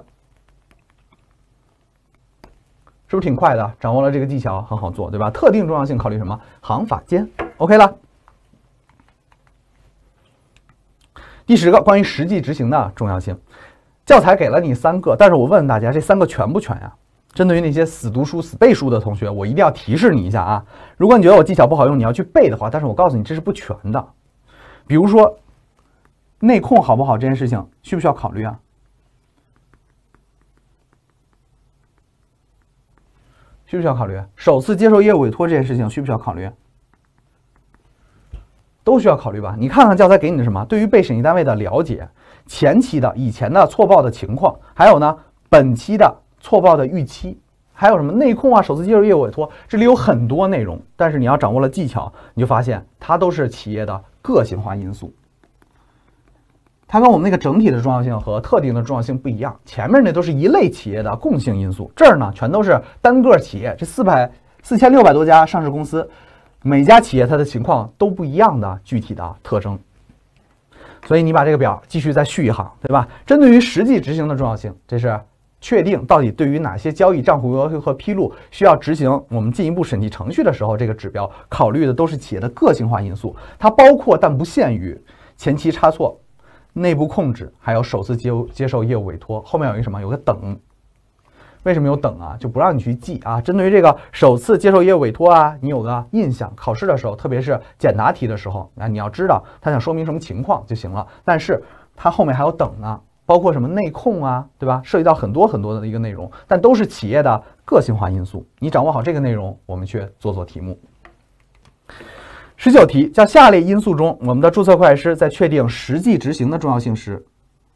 是不是挺快的？掌握了这个技巧很好做，对吧？特定重要性考虑什么？行法监。OK 了。第十个，关于实际执行的重要性，教材给了你三个，但是我问大家，这三个全不全呀？针对于那些死读书、死背书的同学，我一定要提示你一下啊！如果你觉得我技巧不好用，你要去背的话，但是我告诉你，这是不全的。比如说，内控好不好这件事情，需不需要考虑啊？需不需要考虑？首次接受业务委托这件事情，需不需要考虑？都需要考虑吧？你看看教材给你的什么？对于被审计单位的了解，前期的以前的错报的情况，还有呢本期的错报的预期，还有什么内控啊、首次接受业务委托，这里有很多内容。但是你要掌握了技巧，你就发现它都是企业的个性化因素，它跟我们那个整体的重要性和特定的重要性不一样。前面那都是一类企业的共性因素，这儿呢全都是单个企业，这四百四千六百多家上市公司。每家企业它的情况都不一样的具体的特征，所以你把这个表继续再续一行，对吧？针对于实际执行的重要性，这是确定到底对于哪些交易账户要求和披露需要执行我们进一步审计程序的时候，这个指标考虑的都是企业的个性化因素，它包括但不限于前期差错、内部控制，还有首次接接受业务委托。后面有一个什么？有个等。为什么有等啊？就不让你去记啊？针对于这个首次接受业务委托啊，你有个印象。考试的时候，特别是简答题的时候，啊，你要知道他想说明什么情况就行了。但是它后面还有等呢，包括什么内控啊，对吧？涉及到很多很多的一个内容，但都是企业的个性化因素。你掌握好这个内容，我们去做做题目。十九题：叫下列因素中，我们的注册会计师在确定实际执行的重要性时，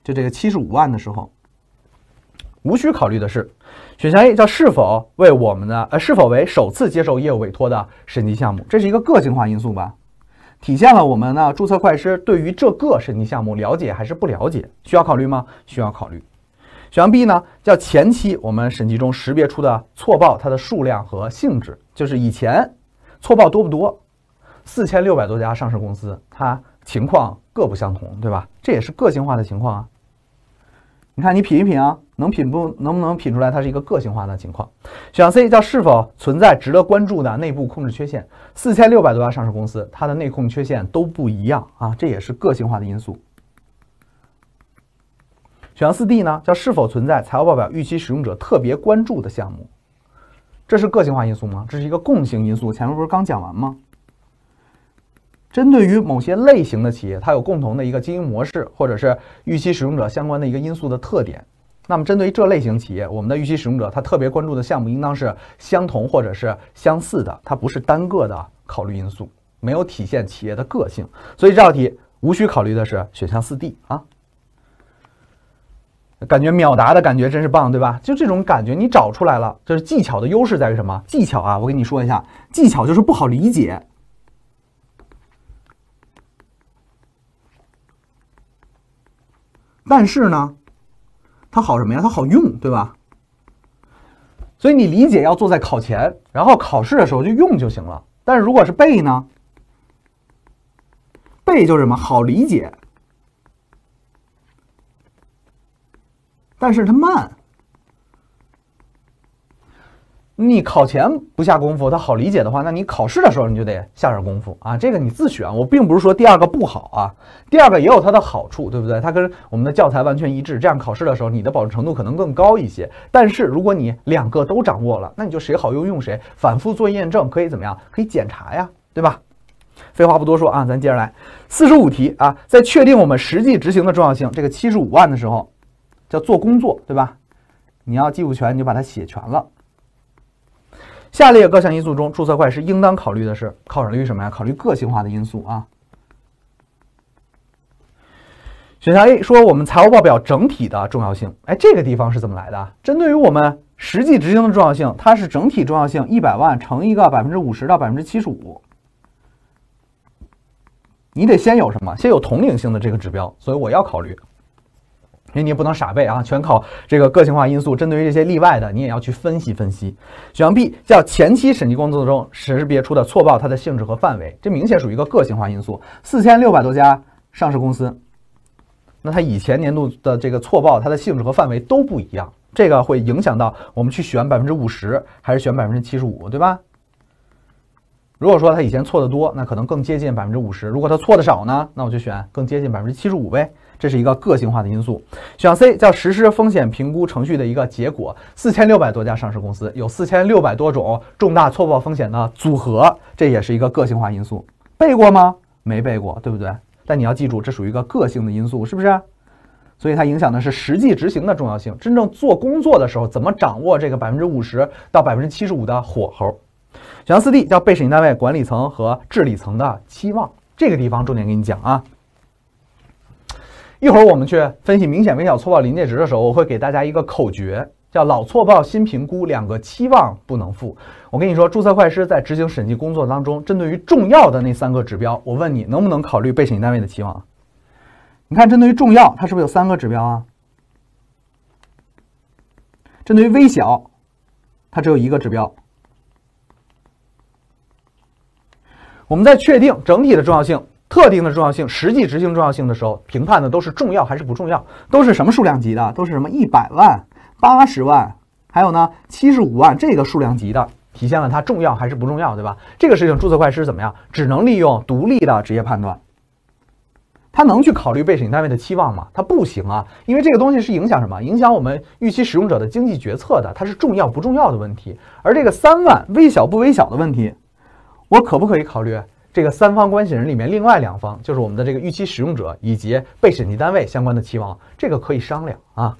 就这个七十五万的时候，无需考虑的是。选项 A 叫是否为我们的呃是否为首次接受业务委托的审计项目，这是一个个性化因素吧，体现了我们呢注册会计师对于这个审计项目了解还是不了解，需要考虑吗？需要考虑。选项 B 呢叫前期我们审计中识别出的错报它的数量和性质，就是以前错报多不多？四千六百多家上市公司它情况各不相同，对吧？这也是个性化的情况啊。你看，你品一品啊，能品不？能不能品出来？它是一个个性化的情况。选项 C 叫是否存在值得关注的内部控制缺陷？四千六百多家上市公司，它的内控缺陷都不一样啊，这也是个性化的因素。选项四 D 呢，叫是否存在财务报表预期使用者特别关注的项目？这是个性化因素吗？这是一个共性因素。前面不是刚讲完吗？针对于某些类型的企业，它有共同的一个经营模式，或者是预期使用者相关的一个因素的特点。那么，针对于这类型企业，我们的预期使用者他特别关注的项目，应当是相同或者是相似的。它不是单个的考虑因素，没有体现企业的个性。所以这道题无需考虑的是选项四 D 啊。感觉秒答的感觉真是棒，对吧？就这种感觉，你找出来了，就是技巧的优势在于什么？技巧啊，我跟你说一下，技巧就是不好理解。但是呢，它好什么呀？它好用，对吧？所以你理解要做在考前，然后考试的时候就用就行了。但是如果是背呢，背就是什么好理解，但是它慢。你考前不下功夫，它好理解的话，那你考试的时候你就得下点功夫啊。这个你自选，我并不是说第二个不好啊，第二个也有它的好处，对不对？它跟我们的教材完全一致，这样考试的时候你的保证程度可能更高一些。但是如果你两个都掌握了，那你就谁好用用谁，反复做验证可以怎么样？可以检查呀，对吧？废话不多说啊，咱接着来四十五题啊，在确定我们实际执行的重要性这个七十五万的时候，叫做工作，对吧？你要记不全你就把它写全了。下列各项因素中，注册会计师应当考虑的是，考虑什么呀？考虑个性化的因素啊。选项 A 说我们财务报表整体的重要性，哎，这个地方是怎么来的？针对于我们实际执行的重要性，它是整体重要性一百万乘一个百分之五十到百分之七十五，你得先有什么？先有统领性的这个指标，所以我要考虑。因为你也不能傻背啊，全靠这个个性化因素。针对于这些例外的，你也要去分析分析。选项 B 叫前期审计工作中识别出的错报，它的性质和范围，这明显属于一个个性化因素。四千六百多家上市公司，那它以前年度的这个错报，它的性质和范围都不一样，这个会影响到我们去选百分之五十还是选百分之七十五，对吧？如果说它以前错的多，那可能更接近百分之五十；如果它错的少呢，那我就选更接近百分之七十五呗。这是一个个性化的因素，选 C 叫实施风险评估程序的一个结果。四千六百多家上市公司有四千六百多种重大错报风险的组合，这也是一个个性化因素。背过吗？没背过，对不对？但你要记住，这属于一个个性的因素，是不是？所以它影响的是实际执行的重要性。真正做工作的时候，怎么掌握这个百分之五十到百分之七十五的火候？选项四 D 叫被审计单位管理层和治理层的期望，这个地方重点给你讲啊。一会儿我们去分析明显微小错报临界值的时候，我会给大家一个口诀，叫“老错报新评估，两个期望不能负”。我跟你说，注册会计师在执行审计工作当中，针对于重要的那三个指标，我问你能不能考虑被审计单位的期望？你看，针对于重要，它是不是有三个指标啊？针对于微小，它只有一个指标。我们在确定整体的重要性。特定的重要性，实际执行重要性的时候，评判的都是重要还是不重要，都是什么数量级的，都是什么一百万、八十万，还有呢七十五万这个数量级的，体现了它重要还是不重要，对吧？这个事情注册会计师怎么样，只能利用独立的职业判断，他能去考虑被审计单位的期望吗？他不行啊，因为这个东西是影响什么？影响我们预期使用者的经济决策的，它是重要不重要的问题，而这个三万微小不微小的问题，我可不可以考虑？这个三方关系人里面，另外两方就是我们的这个预期使用者以及被审计单位相关的期望，这个可以商量啊。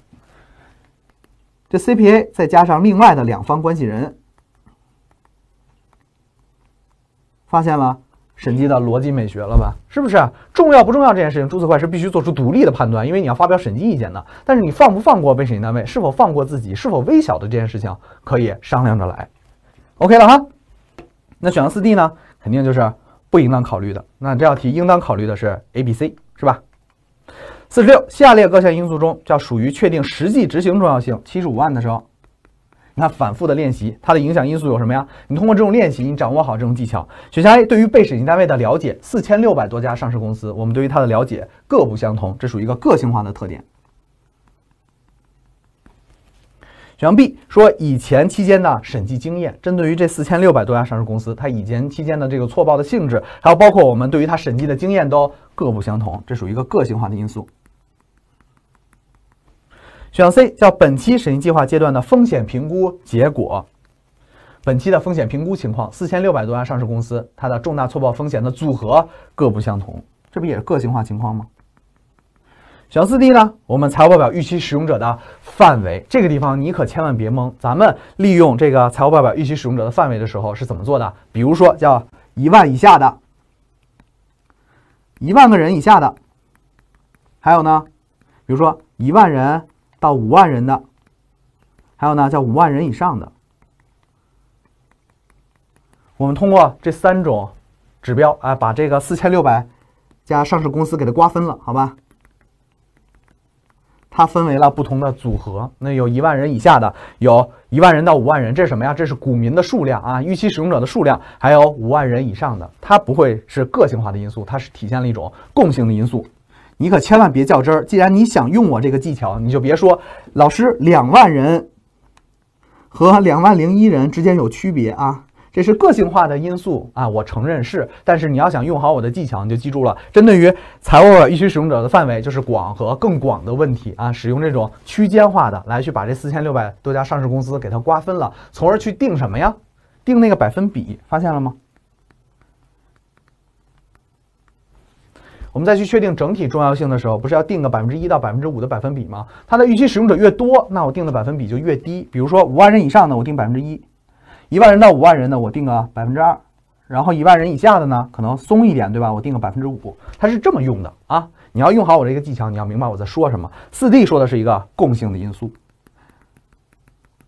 这 CPA 再加上另外的两方关系人，发现了审计的逻辑美学了吧？是不是重要不重要这件事情？注册会是必须做出独立的判断，因为你要发表审计意见的。但是你放不放过被审计单位，是否放过自己，是否微小的这件事情，可以商量着来。OK 了哈。那选项四 D 呢？肯定就是。不应当考虑的，那这道题应当考虑的是 A、B、C，是吧？四十六，下列各项因素中，叫属于确定实际执行重要性七十五万的时候，你看反复的练习，它的影响因素有什么呀？你通过这种练习，你掌握好这种技巧。选项 A，对于被审计单位的了解，四千六百多家上市公司，我们对于它的了解各不相同，这属于一个个性化的特点。选项 B 说，以前期间的审计经验，针对于这四千六百多家上市公司，它以前期间的这个错报的性质，还有包括我们对于它审计的经验都各不相同，这属于一个个性化的因素。选项 C 叫本期审计计划阶段的风险评估结果，本期的风险评估情况，四千六百多家上市公司它的重大错报风险的组合各不相同，这不也是个性化情况吗？选四 D 呢？我们财务报表预期使用者的范围，这个地方你可千万别懵。咱们利用这个财务报表预期使用者的范围的时候是怎么做的？比如说叫一万以下的，一万个人以下的。还有呢，比如说一万人到五万人的，还有呢叫五万人以上的。我们通过这三种指标啊，把这个四千六百家上市公司给它瓜分了，好吧？它分为了不同的组合，那有一万人以下的，有一万人到五万人，这是什么呀？这是股民的数量啊，预期使用者的数量，还有五万人以上的，它不会是个性化的因素，它是体现了一种共性的因素。你可千万别较真儿，既然你想用我这个技巧，你就别说老师两万人和两万零一人之间有区别啊。这是个性化的因素啊，我承认是，但是你要想用好我的技巧，你就记住了，针对于财务预期使用者的范围，就是广和更广的问题啊，使用这种区间化的来去把这四千六百多家上市公司给它瓜分了，从而去定什么呀？定那个百分比，发现了吗？我们再去确定整体重要性的时候，不是要定个百分之一到百分之五的百分比吗？它的预期使用者越多，那我定的百分比就越低，比如说五万人以上的，我定百分之一。一万人到五万人呢，我定个百分之二，然后一万人以下的呢，可能松一点，对吧？我定个百分之五，它是这么用的啊。你要用好我这个技巧，你要明白我在说什么。四 D 说的是一个共性的因素，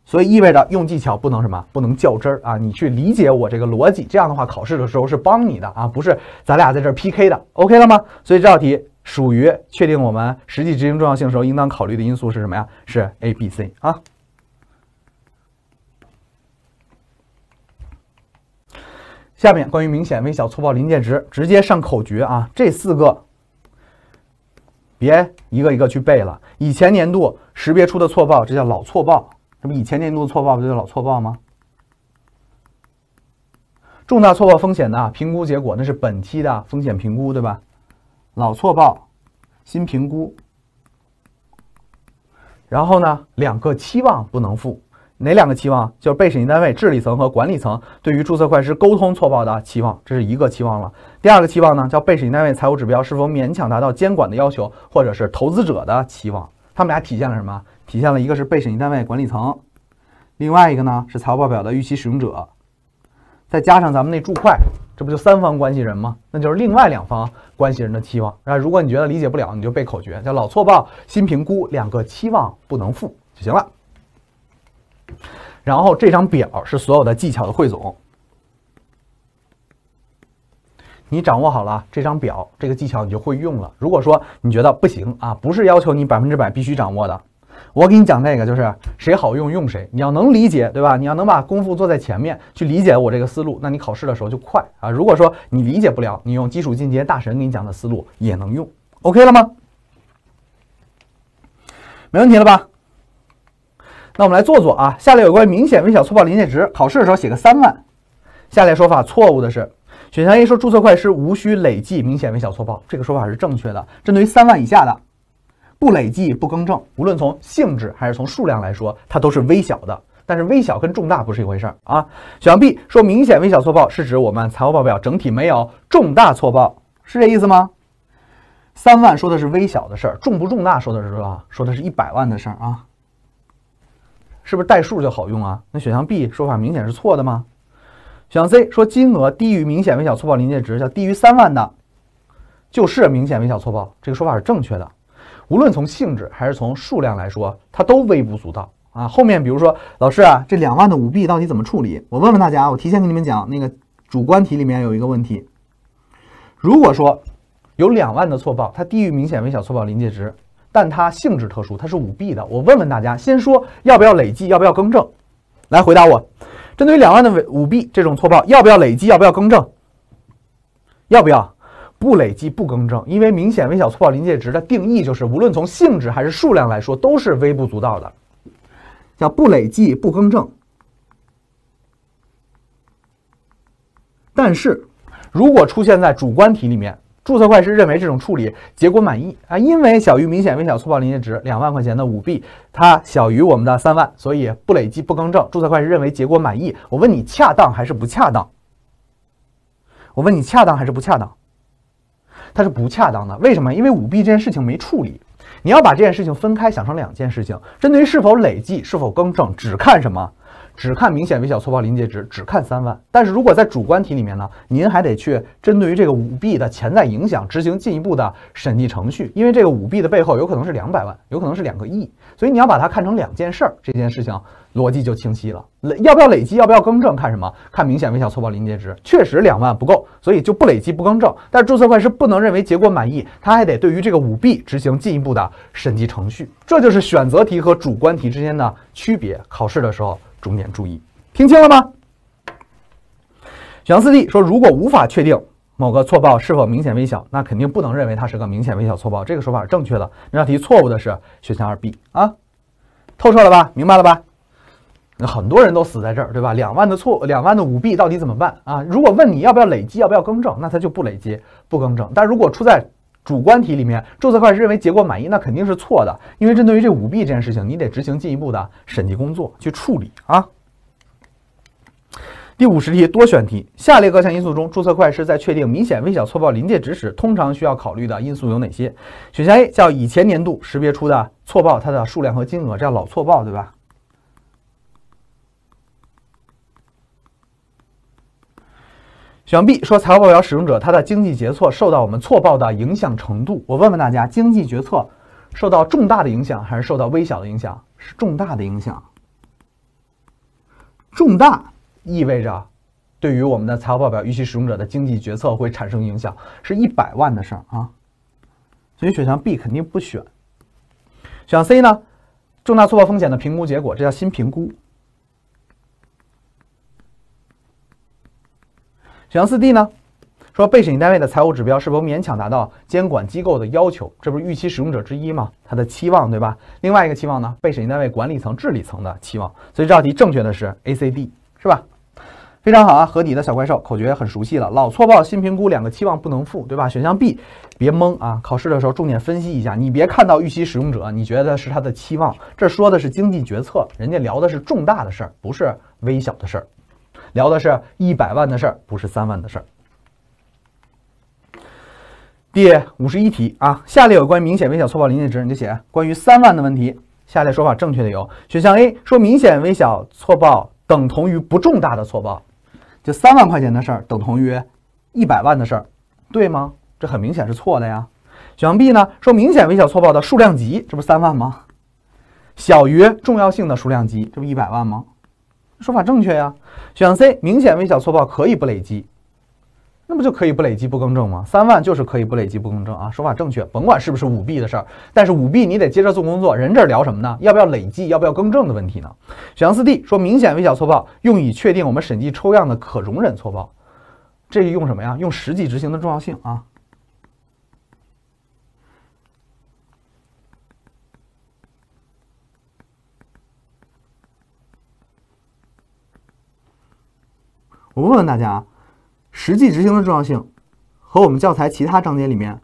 所以意味着用技巧不能什么，不能较真儿啊。你去理解我这个逻辑，这样的话考试的时候是帮你的啊，不是咱俩在这儿 PK 的，OK 了吗？所以这道题属于确定我们实际执行重要性时候应当考虑的因素是什么呀？是 A、B、C 啊。下面关于明显、微小、错报临界值，直接上口诀啊！这四个别一个一个去背了。以前年度识别出的错报，这叫老错报，这不以前年度的错报不就叫老错报吗？重大错报风险的评估结果，那是本期的风险评估，对吧？老错报，新评估。然后呢，两个期望不能负。哪两个期望？就是被审计单位治理层和管理层对于注册会计师沟通错报的期望，这是一个期望了。第二个期望呢，叫被审计单位财务指标是否勉强达到监管的要求，或者是投资者的期望。他们俩体现了什么？体现了一个是被审计单位管理层，另外一个呢是财务报表的预期使用者。再加上咱们那注会，这不就三方关系人吗？那就是另外两方关系人的期望。啊，如果你觉得理解不了，你就背口诀，叫老错报、新评估，两个期望不能负就行了。然后这张表是所有的技巧的汇总，你掌握好了这张表，这个技巧你就会用了。如果说你觉得不行啊，不是要求你百分之百必须掌握的。我给你讲那个，就是谁好用用谁。你要能理解，对吧？你要能把功夫做在前面，去理解我这个思路，那你考试的时候就快啊。如果说你理解不了，你用基础、进阶、大神给你讲的思路也能用，OK 了吗？没问题了吧？那我们来做做啊。下列有关明显微小错报临界值考试的时候写个三万。下列说法错误的是，选项 A 说注册会计师无需累计明显微小错报，这个说法是正确的。针对于三万以下的，不累计不更正，无论从性质还是从数量来说，它都是微小的。但是微小跟重大不是一回事儿啊。选项 B 说明显微小错报是指我们财务报表整体没有重大错报，是这意思吗？三万说的是微小的事儿，重不重大说的是啊，说的是一百万的事儿啊。是不是代数就好用啊？那选项 B 说法明显是错的吗？选项 C 说金额低于明显微小错报临界值，叫低于三万的，就是明显微小错报，这个说法是正确的。无论从性质还是从数量来说，它都微不足道啊。后面比如说老师啊，这两万的舞弊到底怎么处理？我问问大家啊，我提前给你们讲，那个主观题里面有一个问题，如果说有两万的错报，它低于明显微小错报临界值。但它性质特殊，它是舞弊的。我问问大家，先说要不要累计，要不要更正？来回答我。针对于两万的舞舞弊这种错报，要不要累计，要不要更正？要不要？不累计，不更正，因为明显微小错报临界值的定义就是，无论从性质还是数量来说，都是微不足道的，叫不累计，不更正。但是，如果出现在主观题里面。注册会计师认为这种处理结果满意啊，因为小于明显微小错报临界值两万块钱的舞弊，它小于我们的三万，所以不累积不更正。注册会计师认为结果满意。我问你恰当还是不恰当？我问你恰当还是不恰当？它是不恰当的，为什么？因为舞弊这件事情没处理，你要把这件事情分开想成两件事情，针对于是否累计、是否更正，只看什么？只看明显微小错报临界值，只看三万。但是如果在主观题里面呢，您还得去针对于这个舞弊的潜在影响，执行进一步的审计程序，因为这个舞弊的背后有可能是两百万，有可能是两个亿，所以你要把它看成两件事儿，这件事情逻辑就清晰了。累要不要累积，要不要更正，看什么？看明显微小错报临界值，确实两万不够，所以就不累积不更正。但是注册会计师不能认为结果满意，他还得对于这个舞弊执行进一步的审计程序。这就是选择题和主观题之间的区别。考试的时候。重点注意，听清了吗？选项四 D 说，如果无法确定某个错报是否明显微小，那肯定不能认为它是个明显微小错报。这个说法是正确的。那道题错误的是选项二 B 啊。透彻了吧？明白了吧？那很多人都死在这儿，对吧？两万的错，两万的舞弊到底怎么办啊？如果问你要不要累积，要不要更正，那它就不累积，不更正。但如果出在……主观题里面，注册会计师认为结果满意，那肯定是错的，因为针对于这舞弊这件事情，你得执行进一步的审计工作去处理啊。第五十题，多选题，下列各项因素中，注册会计师在确定明显微小错报临界值时，通常需要考虑的因素有哪些？选项 A 叫以前年度识别出的错报，它的数量和金额，这叫老错报，对吧？选项 B 说，财务报表使用者他的经济决策受到我们错报的影响程度。我问问大家，经济决策受到重大的影响还是受到微小的影响？是重大的影响。重大意味着对于我们的财务报表预期使用者的经济决策会产生影响，是一百万的事儿啊。所以选项 B 肯定不选。选项 C 呢？重大错报风险的评估结果，这叫新评估。选项四 D 呢，说被审计单位的财务指标是否勉强达到监管机构的要求，这不是预期使用者之一吗？他的期望对吧？另外一个期望呢，被审计单位管理层、治理层的期望。所以这道题正确的是 A、C、D，是吧？非常好啊，河底的小怪兽口诀很熟悉了。老错报，新评估，两个期望不能负，对吧？选项 B，别懵啊，考试的时候重点分析一下。你别看到预期使用者，你觉得是他的期望，这说的是经济决策，人家聊的是重大的事儿，不是微小的事儿。聊的是一百万的事儿，不是三万的事儿。第五十一题啊，下列有关于明显微小错报临界值，你就写关于三万的问题。下列说法正确的有：选项 A 说明显微小错报等同于不重大的错报，就三万块钱的事儿等同于一百万的事儿，对吗？这很明显是错的呀。选项 B 呢，说明显微小错报的数量级，这不三万吗？小于重要性的数量级，这不一百万吗？说法正确呀，选项 C 明显微小错报可以不累积，那不就可以不累积不更正吗？三万就是可以不累积不更正啊，说法正确。甭管是不是舞弊的事儿，但是舞弊你得接着做工作。人这儿聊什么呢？要不要累计？要不要更正的问题呢？选项四 D 说明显微小错报用以确定我们审计抽样的可容忍错报，这个用什么呀？用实际执行的重要性啊。我问问大家啊，实际执行的重要性和我们教材其他章节里面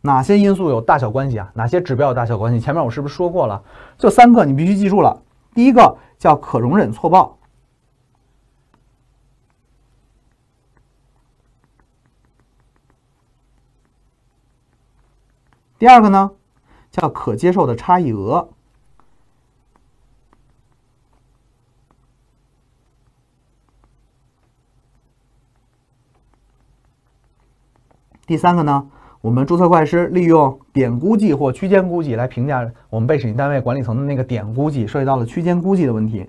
哪些因素有大小关系啊？哪些指标有大小关系？前面我是不是说过了？这三个你必须记住了。第一个叫可容忍错报，第二个呢叫可接受的差异额。第三个呢，我们注册会计师利用点估计或区间估计来评价我们被审计单位管理层的那个点估计，涉及到了区间估计的问题。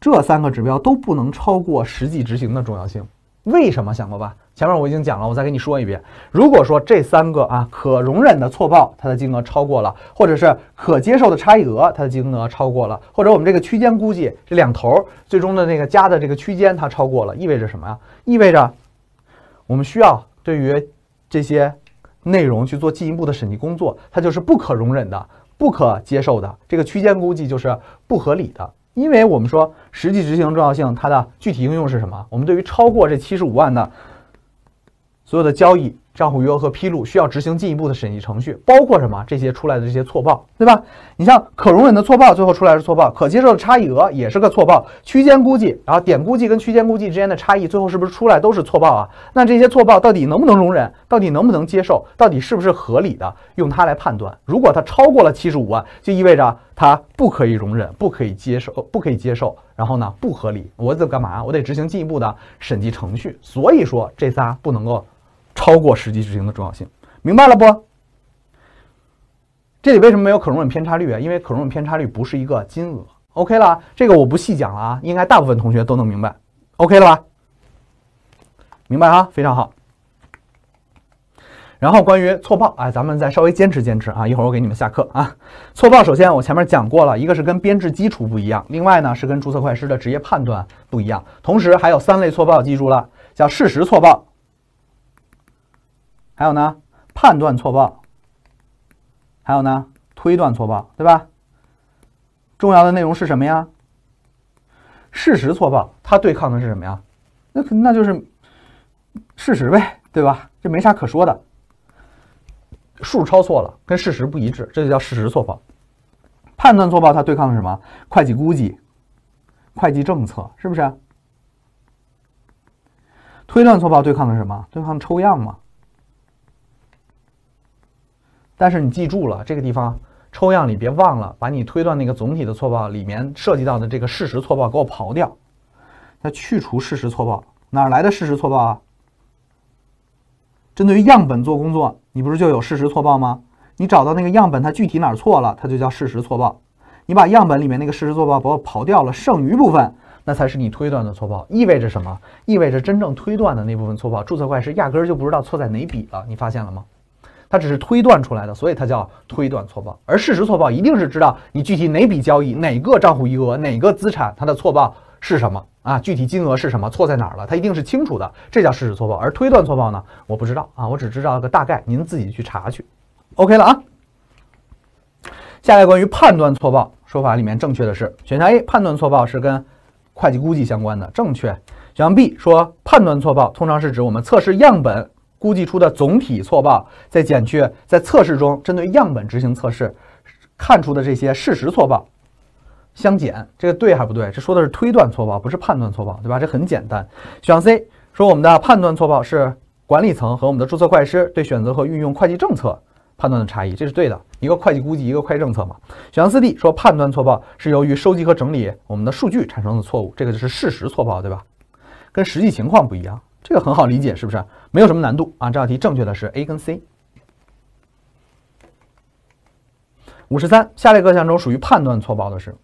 这三个指标都不能超过实际执行的重要性。为什么想过吧？前面我已经讲了，我再给你说一遍。如果说这三个啊可容忍的错报，它的金额超过了，或者是可接受的差异额，它的金额超过了，或者我们这个区间估计这两头最终的那个加的这个区间它超过了，意味着什么呀？意味着我们需要对于这些内容去做进一步的审计工作，它就是不可容忍的、不可接受的，这个区间估计就是不合理的。因为我们说实际执行重要性，它的具体应用是什么？我们对于超过这七十五万的所有的交易。账户余额和披露需要执行进一步的审计程序，包括什么？这些出来的这些错报，对吧？你像可容忍的错报，最后出来是错报；可接受的差异额也是个错报。区间估计，然后点估计跟区间估计之间的差异，最后是不是出来都是错报啊？那这些错报到底能不能容忍？到底能不能接受？到底是不是合理的？用它来判断，如果它超过了七十五万，就意味着它不可以容忍，不可以接受，不可以接受，然后呢，不合理。我得干嘛？我得执行进一步的审计程序。所以说这仨不能够。超过实际执行的重要性，明白了不？这里为什么没有可容忍偏差率啊？因为可容忍偏差率不是一个金额，OK 了，这个我不细讲了啊，应该大部分同学都能明白，OK 了吧？明白啊，非常好。然后关于错报啊，咱们再稍微坚持坚持啊，一会儿我给你们下课啊。错报首先我前面讲过了，一个是跟编制基础不一样，另外呢是跟注册会计师的职业判断不一样，同时还有三类错报，记住了，叫事实错报。还有呢，判断错报，还有呢，推断错报，对吧？重要的内容是什么呀？事实错报，它对抗的是什么呀？那可那就是事实呗，对吧？这没啥可说的。数抄错了，跟事实不一致，这就叫事实错报。判断错报它对抗的什么？会计估计、会计政策，是不是？推断错报对抗的什么？对抗抽样嘛。但是你记住了，这个地方抽样你别忘了，把你推断那个总体的错报里面涉及到的这个事实错报给我刨掉，那去除事实错报，哪来的事实错报啊？针对于样本做工作，你不是就有事实错报吗？你找到那个样本它具体哪儿错了，它就叫事实错报。你把样本里面那个事实错报给我刨掉了，剩余部分那才是你推断的错报。意味着什么？意味着真正推断的那部分错报，注册会计师压根儿就不知道错在哪笔了。你发现了吗？它只是推断出来的，所以它叫推断错报，而事实错报一定是知道你具体哪笔交易、哪个账户余额、哪个资产它的错报是什么啊，具体金额是什么，错在哪儿了，它一定是清楚的，这叫事实错报。而推断错报呢，我不知道啊，我只知道个大概，您自己去查去，OK 了啊。下来关于判断错报说法里面正确的是选项 A，判断错报是跟会计估计相关的，正确。选项 B 说判断错报通常是指我们测试样本。估计出的总体错报，再减去在测试中针对样本执行测试看出的这些事实错报，相减，这个对还不对？这说的是推断错报，不是判断错报，对吧？这很简单，选 C 说我们的判断错报是管理层和我们的注册会计师对选择和运用会计政策判断的差异，这是对的。一个会计估计，一个会计政策嘛。选项四 D 说判断错报是由于收集和整理我们的数据产生的错误，这个就是事实错报，对吧？跟实际情况不一样。这个很好理解，是不是？没有什么难度啊。这道题正确的是 A 跟 C。五十三，下列各项中属于判断错报的是：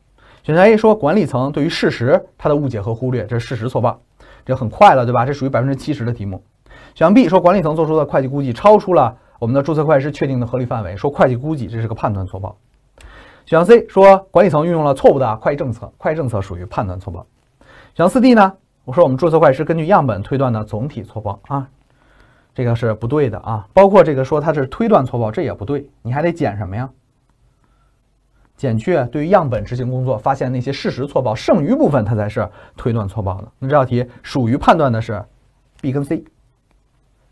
选项 A 说管理层对于事实它的误解和忽略，这是事实错报，这很快了，对吧？这属于百分之七十的题目。选项 B 说管理层做出的会计估计超出了我们的注册会计师确定的合理范围，说会计估计这是个判断错报。选项 C 说管理层运用了错误的会计政策，会计政策属于判断错报。选项四 D 呢？我说我们注册会计师根据样本推断的总体错报啊，这个是不对的啊。包括这个说它是推断错报，这也不对。你还得减什么呀？减去对于样本执行工作发现那些事实错报，剩余部分它才是推断错报的。那这道题属于判断的是 B 跟 C，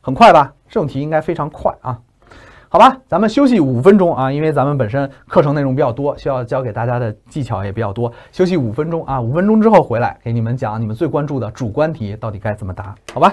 很快吧？这种题应该非常快啊。好吧，咱们休息五分钟啊，因为咱们本身课程内容比较多，需要教给大家的技巧也比较多。休息五分钟啊，五分钟之后回来给你们讲你们最关注的主观题到底该怎么答？好吧。